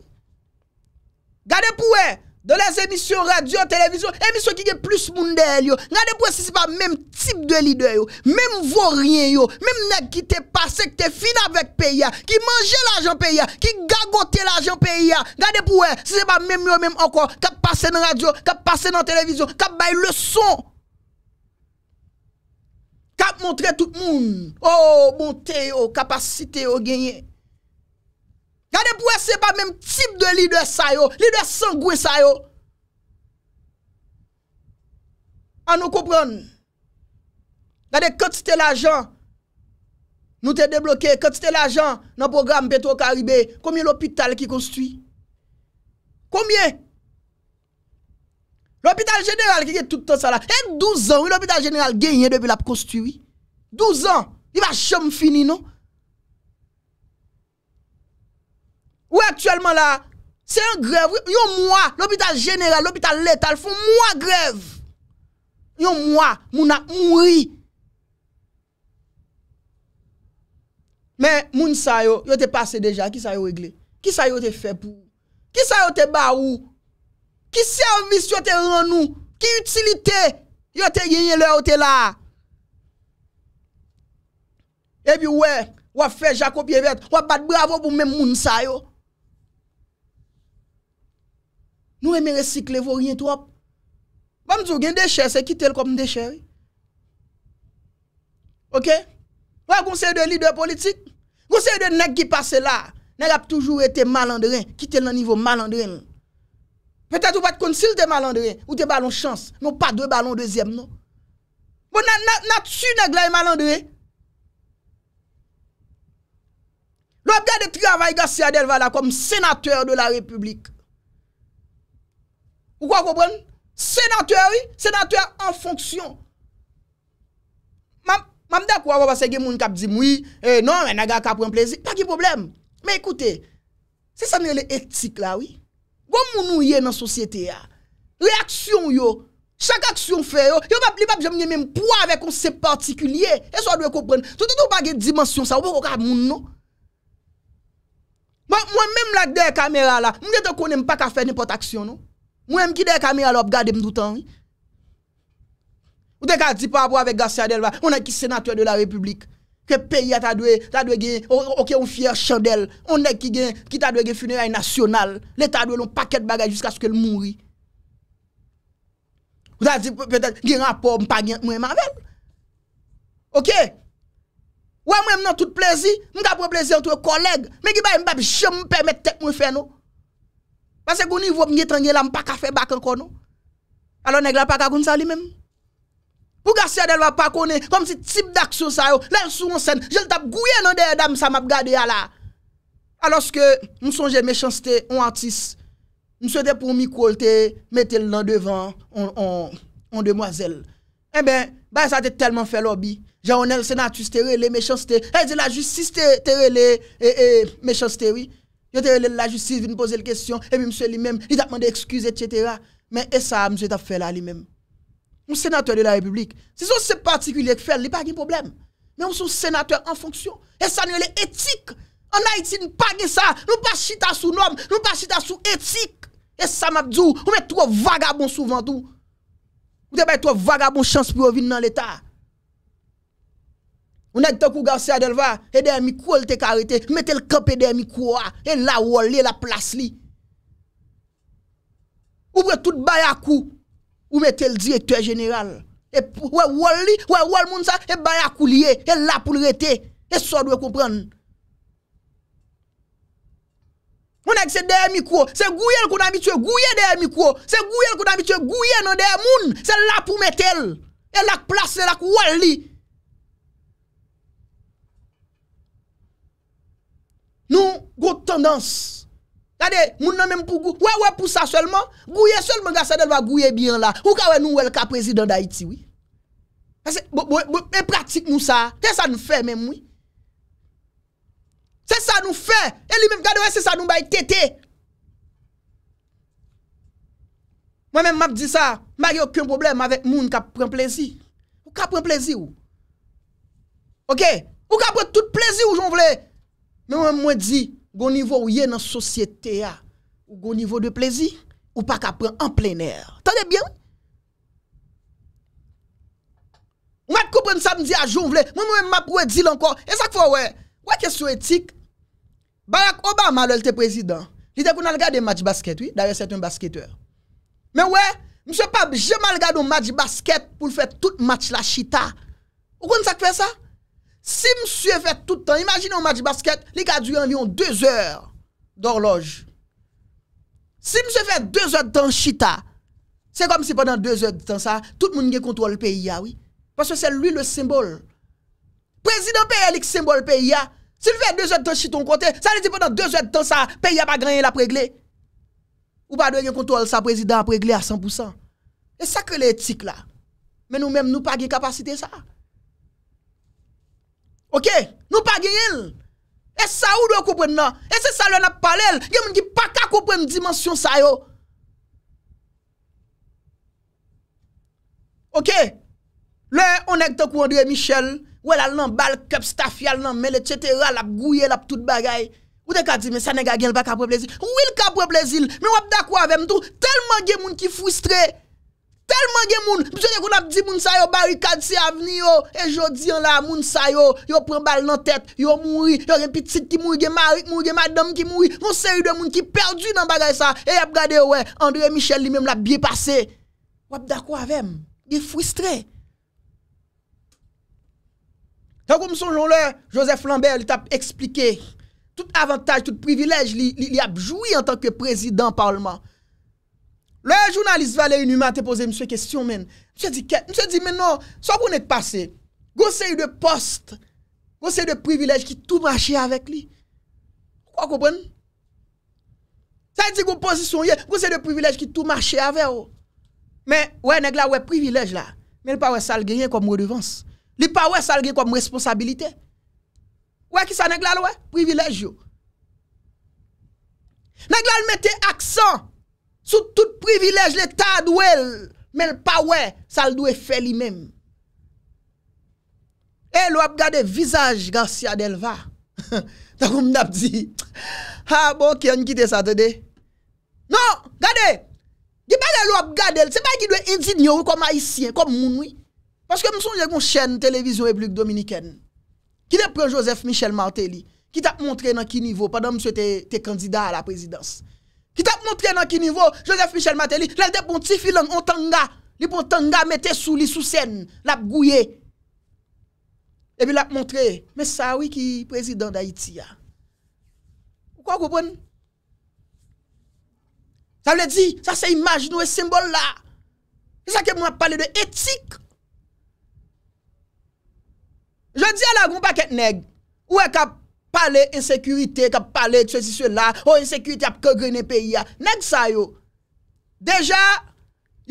Gade pou wè. Do les emisyon radio, televizyon, emisyon ki ge plus moun del yo. Gade pou e si se pa mem tip de lider yo. Mem vò riyen yo. Mem neg ki te pase, ki te fin avèk pe ya. Ki manje l'ajan pe ya. Ki gagote l'ajan pe ya. Gade pou e, si se pa mem yo, mem ankon. Kap pase nan radio, kap pase nan televizyon. Kap bay le son. Kap montre tout moun. O, monte yo, oh, kapasite oh, yo oh, genye. Gade pou ese pa mèm tip de lide sa yo, lide san gwe sa yo. An nou koupron. Gade kote stel ajan, nou te debloke, kote stel ajan nan program Petro Karibè, komye l'hôpital ki konstwi? Komiye? L'hôpital jeneral ki gen toutan sa la. En douz an, l'hôpital jeneral genye devè la konstwi. Douz an, y va chom fini nou. Ou e aktuelman la, se yon grev, yon mwa, l'hobital general, l'hobital letal, foun mwa grev. Yon mwa, mw na mwri. Men, moun sa yo, yo te pase deja, ki sa yo e gle? Ki sa yo te fe pou? Ki sa yo te ba ou? Ki servis yo te ran ou? Ki utilite yo te yenye le yo te la? Ebi we, wafè Jacob Yevet, wapat bravo pou men moun sa yo. Nou eme resikle vò riyen trop. Vam zò gen de chè se kitel kom de chè. Ok? Ou an gonsè de lider politik? Gonsè de neg ki pase la, neg ap toujou ete malandren, kitel nan nivou malandren. Petè tou pat konsil te malandren, ou te balon chans, nou pa de balon dezem nou. Ou nan nat su neg la e malandren? Lou ap gade tri avay gase Adel Valla kom senatèr de la republik. Ou kwa kompren? Senatuer yi, senatuer an fonksyon. Mam dek wap wap wase gen moun kap di mwi, e eh, non, men aga kap ren plezi, pa ki problem. Me ekoute, se sanye le etik la wii, wap moun nou ye nan sosyete ya? Reaksyon yo, chak aksyon fe yo, yo wap li wap jem nye men mpwa avek konsep partikulye, e swa dwe kompren. Sou te tou wap gen dimensyon sa, wap wap wak a moun nou? Mwen menm lak dey kamera la, mwen dek konen mpaka fe nipot aksyon nou? Mwen mwen ki dek a mi alop gade mdoutan. Ou dek a di pa apwa avek Gassi Adelva, mwen ek ki senatour de la republik. Ke peyi a ta dwe, ta dwe gen, oke mwen fyer chandel. Mwen ek ki ta dwe gen funeray nasyonal. Le ta dwe loun paket bagay jiska skil mounri. Ou ta di, pwete, gen rapor mpa gen mwen mavel. Ok? Ou an mwen mnen tout plezi, mwen ka pou plezi an tou e koleg. Mwen ki bay mbap jem mpemet tek mwen feno. Ase gouni vop nye tangye lam pa kafe bak an kono. A lo neg la pa ka goun sa li menm. Ou gas yade lwa pa konen, kom si tip dak sou sa yo, lèl sou an sen, jel tap gouye nan de edam sa map gade ya la. A loske m souje mechansite, an atis, m soujete pou mi kolte, metel nan devan, an demwazel. E ben, bay sa te telman fe lobi, jan on el senatus te rele mechansite, e di la justiste te rele e, e, mechansite wii. Yo te rele la justice, vin pouze l'kestyon, e mi mswe li men, li tap mende ekskuse, etc. Men e sa, mswe tap fè la li men. Mwen senatouè de la republik, se son se patikou li ek fè, li pa gen problem. Men mwen son senatouè an fonksyon, e sa nye le etik. An Haiti, ni pa gen sa, nou pa chita sou nom, nou pa chita sou etik. E sa, mabdou, mwen tou wagabon sou vendou. Mwen te bay tou wagabon chans pou yo vin nan l'Etat. Unèk te kou gav se a del va, e dey mikou el te karite, metel kap e dey mikou a, e la wol li, e la plas li. Obre tout bayakou, ou metel direte general. E wol li, wol moun sa, e bayakou li e, e la pou lirete, e so dwe kompran. Unèk se dey mikou, se gouye l kou namitye, gouye dey mikou, se gouye l kou namitye, gouye nan dey moun, se la pou metel, e la plas li, e la kou wol li, Nou, gout tendans. Gade, moun nan men pou gout. Ouè, ouè pou sa selman. Gouye selman, gase del va gouye byan la. Ou ka ouè nou ouè l ka prezidant da iti, oui. E pratik nou sa. Se sa nou fe men, oui. Se sa nou fe. E li men, gade, ouè se sa nou bay tete. Mwen men map di sa. Mbari okyon problem avèk moun ka pren plezi. Ou ka pren plezi, ou. Ok. Ou ka pren tout plezi ou joun vlej. Mais moi, je dis, au niveau où il dans la société, au niveau de plaisir, ou pas qu'à prendre en plein air. Tenez bien? Moi, je comprends ça, je dis à Jonvle, moi, moi, je dis encore. Et ça, fois, ouais, ouais, question éthique. Barack Obama, le président, il était qu'on a regardé match basket, oui, d'ailleurs, c'est un basketteur. Mais ouais, monsieur Pab, jamais regarder un match basket pour faire tout match la chita. Vous comprenez ça que fait ça? Si msue fè toutan, imajinon ma di basket, li ka dwi anvyon 2 or, d'orloj. Si msue fè 2 or tan chita, se kom si ponan 2 or tan sa, tout moun gen kontrol peyi ya, ah oui. Paswa se luy le simbol. Prezident peyi li ki simbol peyi ya, ah. si luy fè 2 or tan chiton kote, sa li di ponan 2 or tan sa, peyi ya pa granye la pregle. Ou pa dwen gen kontrol sa prezident pregle a 100%. E sa ke l'etik la. Men nou menm nou pa gen kapasite sa. Ok, nou pa genil, e sa ou dwe koupen nan, e se sa lwen ap pale l, gen moun ki pa ka koupen dimansyon sa yo. Ok, lè, on ek to kou Andre Michel, wè lal nan bal, cup, staff, yal nan mele, etc, l ap gouye l ap tout bagay. Wou de ka di men, sa nega gen l pa kapwe plezil, wou il kapwe plezil, men wap da kwa ve mtou, telman gen moun ki frustre. Telman gen moun, mwen se re kon ap di moun sa yo barikad si avni yo, e jodi an la moun sa yo, yo pren bal nan tet, yo mouri, yo repitit ki mouri, gen marik mouri, gen madam ki mouri, moun seri de moun ki perdu nan bagay sa, e ap gade wè, André Michel li mèm la biye pase. Wap da kwa vèm, li fristre. Tèk kon m soujoun lè, Joseph Lambert li tap explike, tout avantaj, tout privilèj li ap joui an tanke prezident parlement. journaliste Valérie Numa te posé monsieur question men. Monsieur dit monsieur dit mais non, ça vous n'êtes passé. Conseil de poste, conseil de privilège qui tout marché avec lui. Vous comprenez Ça dit qu'on position hier, conseil de privilège qui tout marché avec vous. Mais ouais nèg là ouais privilège là, mais pas ouais ça le gagner comme redevance. Il pas ouais ça le gagner comme responsabilité. Ouais qui ça nèg là ouais privilège yo. Nèg là mettait accent Sout tout privilèj l'état d'ouèl, men l'pawè, sa l'douè fè li mèm. E, lou ap gade, visaj gansi adèl va. Ta koum dap di. Ha, ah bon, ki an kite sa te non, de. Non, gade, di pa lè lou ap gade, se pa ki dwe inzid nyo ou kom a isyen, kom moun wè. Paske mson jèk moun chèn, televizyon e blouk dominikèn. Ki dè pran Joseph Michel Martelly, ki tap montre nan ki nivou, padan mse te kandida a la prezidansi. Ki tap montre nan ki nivou, Joseph Michel Mateli, le bon bon de pou ti filon ontanga, li pou ontanga mette souli sou sen, lap gouye. E bi lap montre, me sa wiki prezidant da iti ya. Poukwa goupoun? Sa wle di, sa se imaj nou e simbol la. Sa ke mou ap pale de etik. Je di ala goupa ket neg, ou e kap, pale insekurite kap pale tse si swe la, ou oh, insekurite ap kagrene peyi ya. Nèk sa yo, deja,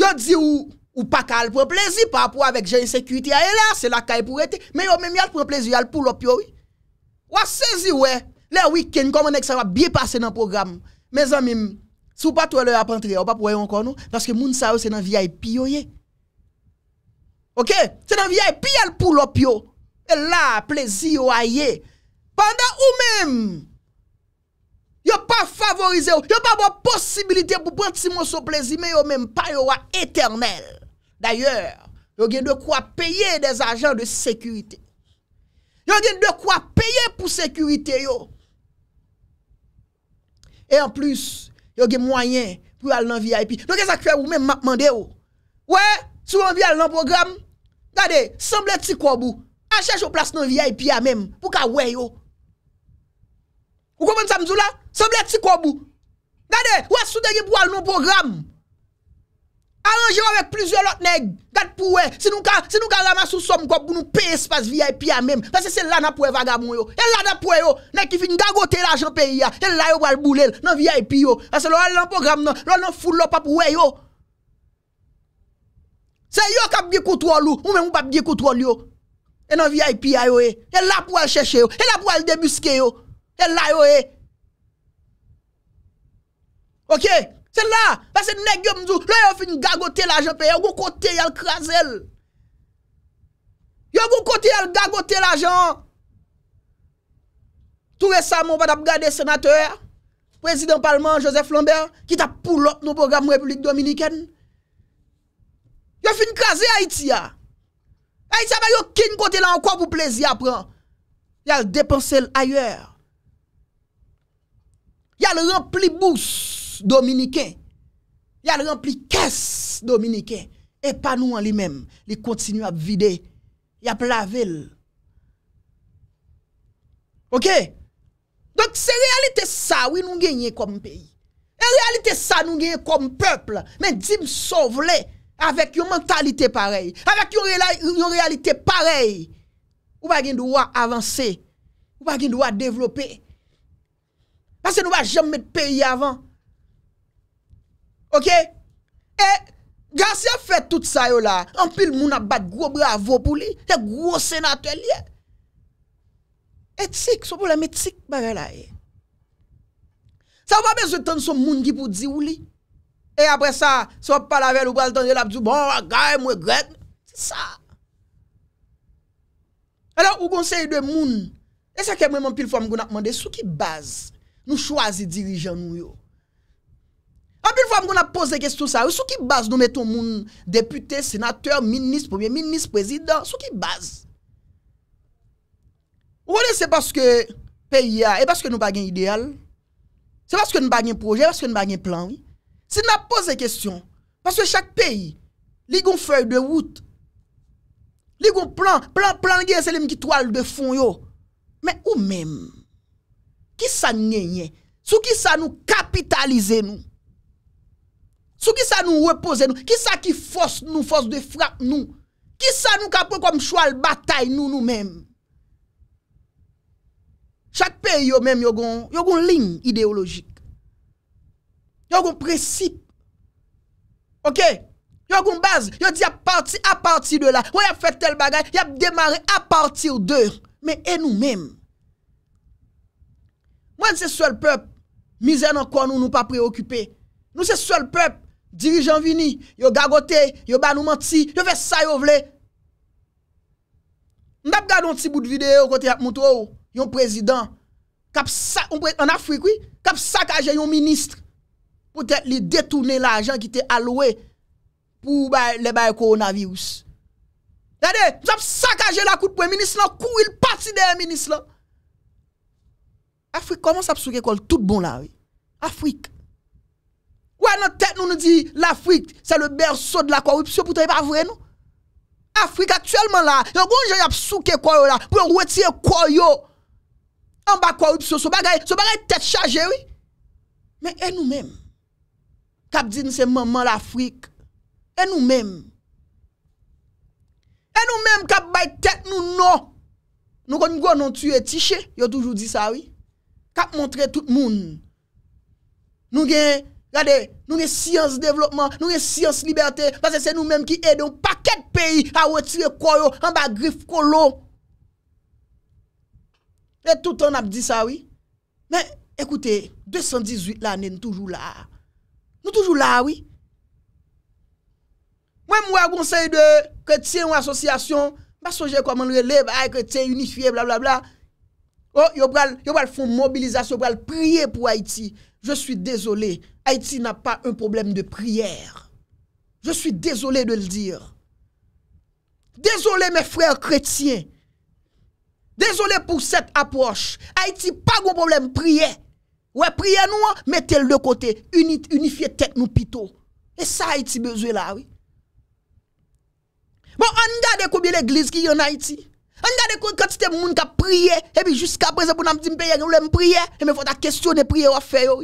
yo di ou, ou pa kal pou plesi, pa pou avek jen insekurite ya, e la, se la kal e pou ete, me yo mèm yal pou plesi, yal pou lop yo. Wa sezi we, le wikend, koman nèk sa yo ap biye pase nan program, mè zan mèm, sou pa to alè ap antre, ou pa pou wè yon kono, taske moun sa yo se nan viya epi yo ye. Ok? Se nan viya epi, yal pou lop yo. E la, plesi yo a ye. Panda ou menm, yo pa favorize yo, yo pa bo posibilite pou pwant Simon sou plezime yo menm, pa yo wa eternel. D'ayor, yo gen dekwa peye des ajan de sekurite. Yo gen dekwa peye pou sekurite yo. E an plus, yo gen mwanyen pou al nan VIP. Non gen sa kwe ou menm mande yo. Ouè, sou an vi al nan program, gade, semble ti koubou. Acheche ou plas nan VIP a menm, pou ka wè yo. Ou konpon sa mzou la? Se mblet si koubou? Dade, ou a sou degi pou al nou program? Arranjewa vek plizye lot neg. Gat pou we. Si nou ka rama sou som koubou, nou pe espas VIP a menm. Pase se lana pou evagamon yo. E lana pou we yo. Nek ifi nga gote la chanpe ya. E lana pou al boul el. Nan VIP yo. Pase lana pou al nan program nan. Lana pou lop ap ou we yo. Se yo kap ge koutou al ou, ou menmou pap ge koutou al yo. E nan VIP a yo e. Eh. E lana pou al cheshe yo. E lana pou al debuske yo. El la yo e. Ok. Sen la. Basen negyo mzou. La yo fin gagote la ajan pe. Yo go kote yal kras el. Yo go kote yal gagote la ajan. Tou res sa moun pat ap gade senateur. Prezident parman Joseph Lambert. Ki tap pou lop nou program Republik Dominiken. Yo fin kras el a iti ya. A iti ya ba yo kin kote la an kwa pou plezi apren. Ya depanse el ayer. yal rempli bous dominiken, yal rempli kes dominiken, e pa nou an li men, li kontinu ap vide, yal plavil. Ok? Donk se realite sa, wè nou genye kom peyi. E realite sa nou genye kom pepl, men di msov le, avèk yon mentalite parey, avèk yon realite parey, wè gen do a avanse, wè gen do a devlopey, Pase nou ba jem met peyi avan. Ok? E, ga eh. si a fè tout sa yo la, an pil moun ap bat gro bravo pou li, te gro senatuel ye. Et sik, sou pou la met sik bagay la e. Sa wap bezwe tan sou moun ki pou di ou li. E apre sa, sou wap pala vel ou bal tan yo la, pou di bon, ga e mwen greg. Se sa. E la, ou gonsen yi de moun, e se ke mwen moun pil fòm goun ap mande, sou ki baz, e, Nou chwazi dirijan nou yo. Anpil fwa m kon ap pose kestyon sa, sou ki base nou meton moun depute, senateur, minis, premier, minis, prezident, sou ki base? Ou wane se paske peyi ya, e paske nou bagen ideal, se paske nou bagen proje, e paske nou bagen plan, se nan pose kestyon, paske chak peyi, li goun fèy de wout, li goun plan, plan gen selim ki toal de fon yo, men ou menm, Ki sa nye nye? Sou ki sa nou kapitalize nou? Sou ki sa nou repose nou? Ki sa ki fos nou fos de fra nou? Ki sa nou kapou kom chou al batay nou nou men? Chak pe yo men yo goun lin ideologik. Yo goun presip. Ok? Yo goun baz, yo di ap parti, ap parti de la. Ou yap fe tel bagay, yap demare ap parti ou de. Men enou men. Mwen se swel pep, mizè nan kon nou nou pa preokupè. Nou se swel pep, dirijan vini, yo gagote, yo banou manti, yo ve sa yo vle. Mwen ap gade yon ti bout videyo konti ap moutou, yon prezidant, kap sa, yon prezidant, an afri kwi, kap sa kaje yon ministre, pou te li detoune la ajan ki te alowe pou le baye koronavirus. Dade, mwen ap sa kaje la kout pou yon ministre la, kou il pati de yon ministre la. Afrik koman sa psouke kol tout bon la, oui? Afrik. Kwa nan tek nou nou di, l'Afrik, se le berso de la korupsyon, pou te y pa avre nou? Afrik, aktuelman la, yon goun jen yon psouke kol yo la, pou yon wetye kol yo, yon bak korupsyon, sou bagay tet chaje, oui? Men, en nou men, kap di nou se manman l'Afrik, en nou men, en nou men, kap bay tek nou nou, nou kon yon goun non tue tiche, yo toujou di sa, oui? ap montre tout moun. Nou gen, gade, nou gen siyans devlopman, nou gen siyans liberté, pase se nou menm ki edon paket peyi a wetire koyo, anba grif kolo. E tout an ap di sa, oui. Men, ekoute, 218 la nen toujou la. Nou toujou la, oui. Mwen mwen agonsey de kretien ou asosyasyon, basoje koman releve, kretien unifiye, blablabla, Oh, yo pral, yo font mobilisation, prier pour Haïti. Je suis désolé, Haïti n'a pas un problème de prière. Je suis désolé de le dire. Désolé mes frères chrétiens. Désolé pour cette approche. Haïti pas de problème de prière. Ouais, prière nous, mettez-le de côté, unifiez tête nous pito. Et ça Haïti besoin là, oui. Bon, on regarde combien l'église qui y en Haïti. Angade kwen ti te moun ka priye, e mi jusqu aprezen pou nanm di mbeye ge wolem priye, e mi fwa ta kestyone priye wafeyo.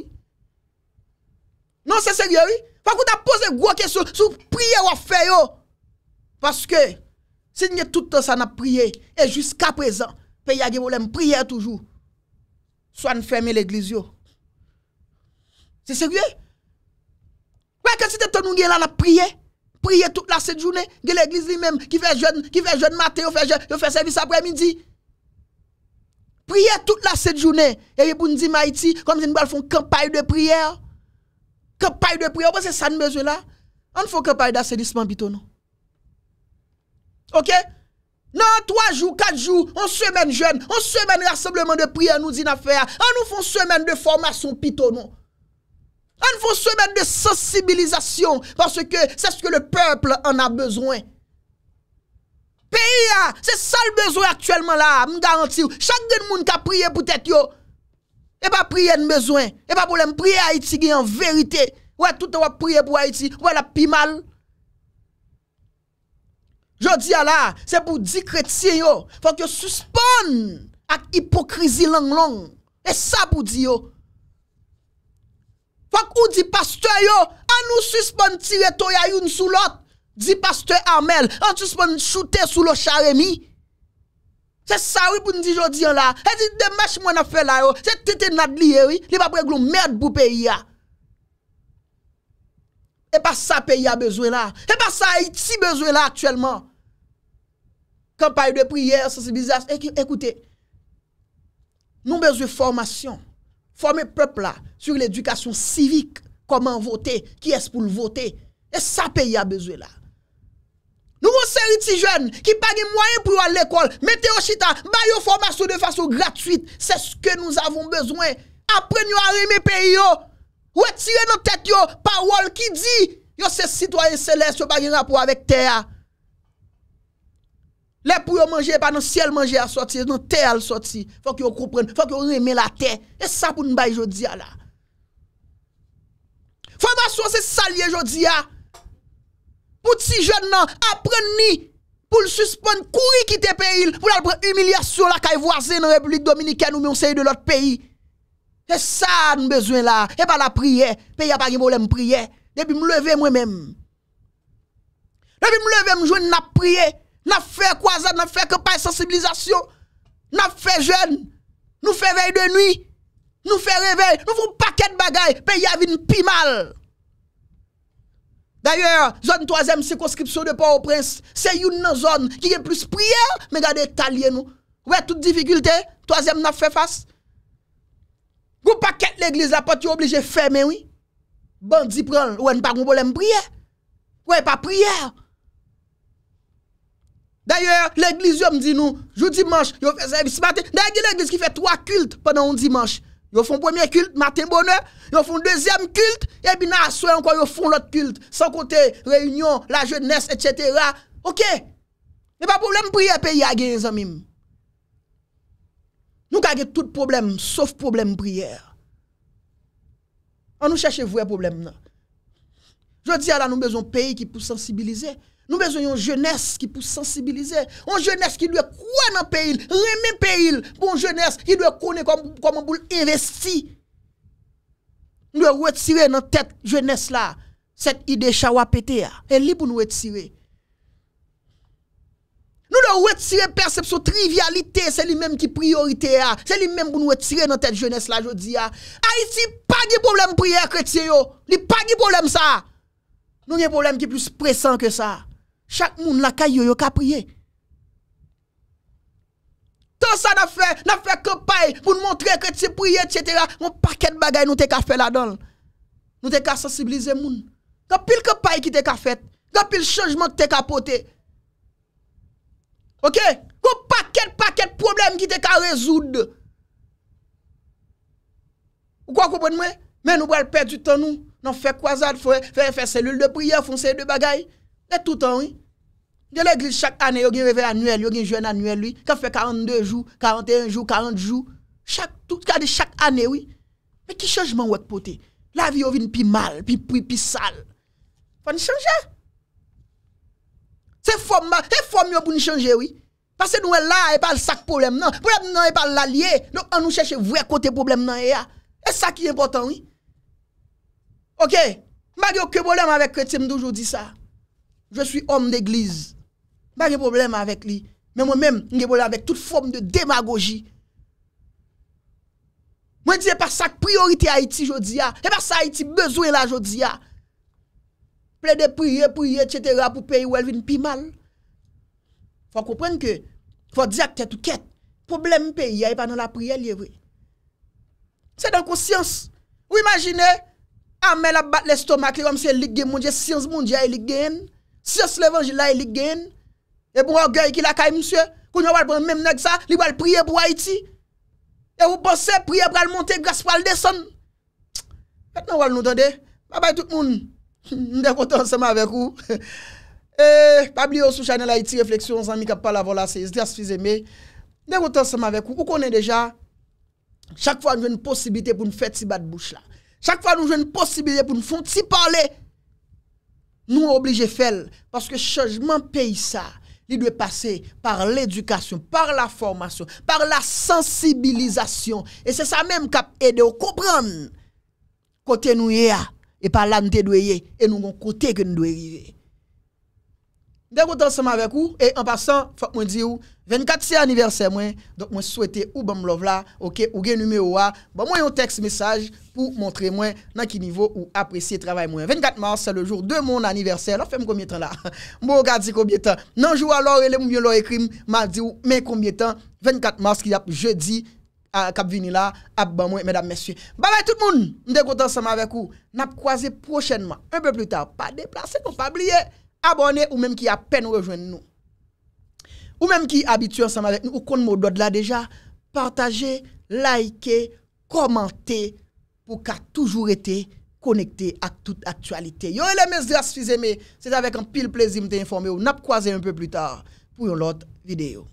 Nan, se serye vi? Fwa kwen ta pose gwo kesyon sou priye wafeyo. Paske, se nye toutan sa na priye, e jusqu aprezen, pe ya ge wolem priye toujou, swan fweme l'eglizyo. Se serye? Fwa kwen ti te ton ouye la la priye, Priez toute la cette journée, l'église lui-même, qui fait jeune, qui fait jeune matin, qui fait, service après-midi. Priez toute la cette journée. Et pour nous dire, Haïti, comme si nous font campagne de prière. Campagne de prière, c'est ça nous besoin là. On ne fait campagne d'assainissement, plutôt non. Ok? Non, trois jours, quatre jours, on semaine jeune, on semaine rassemblement de prière, nous dit affaire. On nous font semaine de formation, plutôt non. Il faut se mettre de sensibilisation parce que c'est ce que le peuple en a besoin. Pays, c'est ça le besoin actuellement là, je garantis. Chaque monde qui a prié pour tête, et pas prier de besoin. Et pas problème, prier Haïti en vérité. Ouais, tout le monde prier pour Haïti. Ouais, la pi mal. Je dis là, c'est pour dire chrétiens, yo, faut que suspend avec hypocrisie long long. Et ça pour dire, Fak ou di pasteur yo, an ou suispon tire toya yon sou lot? Di pasteur amel, an ou suispon choute sou lo charemi? Se sa wipoun di jodi yon la, e di demesh mwen a fe la yo, se tete nad li yeri, li pa pre glou mert bou peyi ya. E pa sa peyi ya bezwe la, e pa sa iti bezwe la aktuelman. Kampay de priyer, sensibilizasyon, ekoute, nou bezwe formasyon. Forme pep la, Sur l'edukasyon sivik, Koman voté, Ki es pou l'voté, E sa peyi a bezwe la, Nou monseri ti jwen, Ki pagi mwayen pou yo al l'ekol, Meteo chita, Bayo formasyon de fasyon gratuite, Se skè nou avon bezwen, Aprenyo a reme peyi yo, Ou etire nou tek yo, Parol ki di, Yo se sitwoye seles, Yo pagi rapou avèk teya, Le pou yo manje pa nan siel manje al soti, nan te al soti. Fok yo koupren, fok yo reme la te. E sa pou nou baye jodia la. Fok yo mason se salye jodia. Pouti jod nan, apren ni. Poul suspon kouri kite pe il. Poul apren humilyasyon la kaj voazen nan Republik Dominiken ou moun seye de lot pe il. E sa nou bezwen la. E pa la priye. Pe ya pari pou lèm priye. Dè bi mleve mwen mèm. Dè bi mleve mwen jodi nan priye. Naf fe kwa zan, naf fe kapay sensibilizasyon. Naf fe jen, nou fe vey de nwi. Nou fe revey, nou voun paket bagay, pe y avin pi mal. D'ayor, zon toazem se konskripsyon de pa ou prens, se youn nan zon ki yon plus prier, me gade talye nou. Wey, tout divikulte, toazem naf fe fass. Goun paket l'eglise la pot, yon oblije femen, oui. Bandi pran, wey, npa gounbo lem prier. Wey, pa prier. D'ailleurs, l'église, me dit nous, jour dimanche, yo fait service matin. D'ailleurs, l'église qui fait trois cultes pendant un dimanche. Ils font premier culte, matin bonheur. Ils font deuxième culte. Et puis, soir encore, ils font l'autre culte. Sans compter réunion, la jeunesse, etc. OK. a pas problème de prière pays à gagner, amis. Nous avons tout problème, sauf problème prière. On nous cherche vrai problème. Je dis à la nous besoin pays qui peut sensibiliser. Nous avons besoin jeunesse qui peut sensibiliser, une jeunesse qui doit croire dans le pays, le pays, bon jeunesse qui doit connaître comment pour investir. Nous devons retirer dans tête jeunesse là cette idée chawa pété ah. et li pour nous retirer. Nous devons retirer perception trivialité, c'est lui-même qui priorité ah. c'est lui-même pour nous retirer dans tête jeunesse là jodi a. Ah. Haïti pas de problème prière chrétien Il li pas de problème ça. Nous avons un problème qui est plus pressant que ça. Chak moun la ka yoyo, ka priye. To sa na fe, na fe ke paye, moun montre ke ti priye, etc. Moun paket bagay nou te ka fe la don. Nou te ka sensibilize moun. Ga pil ke paye ki te ka fet. Ga pil chanjman ki te ka pote. Ok? Gou paket paket problem ki te ka rezoud. Ou kwa koubon mwen? Men nou bral pet du tan nou. Nan fe kwa zade, fe selul de priye, fon se de bagay. Ok? Lè tout an, wè? Dè lè gil chak anè, yon gen revè annuel, yon gen jwen annuel, wè? Kè fè 42 jou, 41 jou, 40 jou, chak tout, kè di chak anè, wè? Mè ki chanjman wè potè? La vi yon vin pi mal, pi pri, pi sal. Fò ni chanjè? Tè fòm yon pou ni chanjè, wè? Pase nou wè la, yon e pal sak problem nan. Problem nan, yon e pal lalye. Nou an nou chèche vwe kote problem nan, yon e ya. E sa ki yon potè, wè? Ok, mbè di yo kè bolem avè kretim doujou di sa? Je sou om d'eglize. Ba gen problem avek li. Men mwen men, nge bol avek tout form de demagogi. Mwen dize pa sak priorite Haiti jodi ya. E pa sak Haiti bezwen la jodi ya. Ple de priye, priye, etc. pou peyi welvin pi mal. Fwa koupren ke, fwa dize ak te tou ket. Problem peyi ya, e pa nan la priye liye vwe. Se dan konsyans, ou imajine, ame la bat le stomak li, wam se ligge mounje, siyans mounje ya, e liggen. 6 levans jilay li gen, e pou an gèy ki lakay monsye, koun yon wad pou an memnèk sa, li wad priye pou Haiti, e wou posè priye pou an monte, gasp wad deson, et nan wad nou tonde, babay tout moun, m dekote ansenman avek ou, e, pabli yo sou chanel Haiti Reflexions, amik apal avon la se, sdias fizeme, m dekote ansenman avek ou, kou konen deja, chak fwa nou jwen posibilite pou nou fet si bat bouch la, chak fwa nou jwen posibilite pou nou font si parle, e, nous obligés faire parce que changement pays ça il doit passer par l'éducation, par la formation, par la sensibilisation. Et c'est ça même qui aide aidé à comprendre côté nous et par là nous et nous côté que nous devons arriver. Dèkoutan seman vek ou, e an pasan, fap mwen di ou, 24 si aniversè mwen, donk mwen souwete ou bamblov bon, la, ou gen nume ou a, ba bon, mwen yon text message, pou montre mwen, nan ki nivou ou apresye trabay mwen. 24 mars, le jour de moun aniversè, la fèm koumye tan la, mwen ou gadi koumye tan, nanjou alor, ele moun byon lor ekrim, mwen di ou, mwen koumye tan, 24 mars, ki ap je di, kap vini la, ap ba mwen, mèdap mèsyè. Ba bay tout moun, mdenk abonné ou même qui à peine rejoindre nous. Ou même qui habitue ensemble avec nous, ou qu'on mot doit là déjà, partagez, likez, commentez pour qu'a toujours été connecté à toute actualité. Yo les vous aimez, c'est avec un pile plaisir de informer ou n'a croisé un peu plus tard pour une autre vidéo.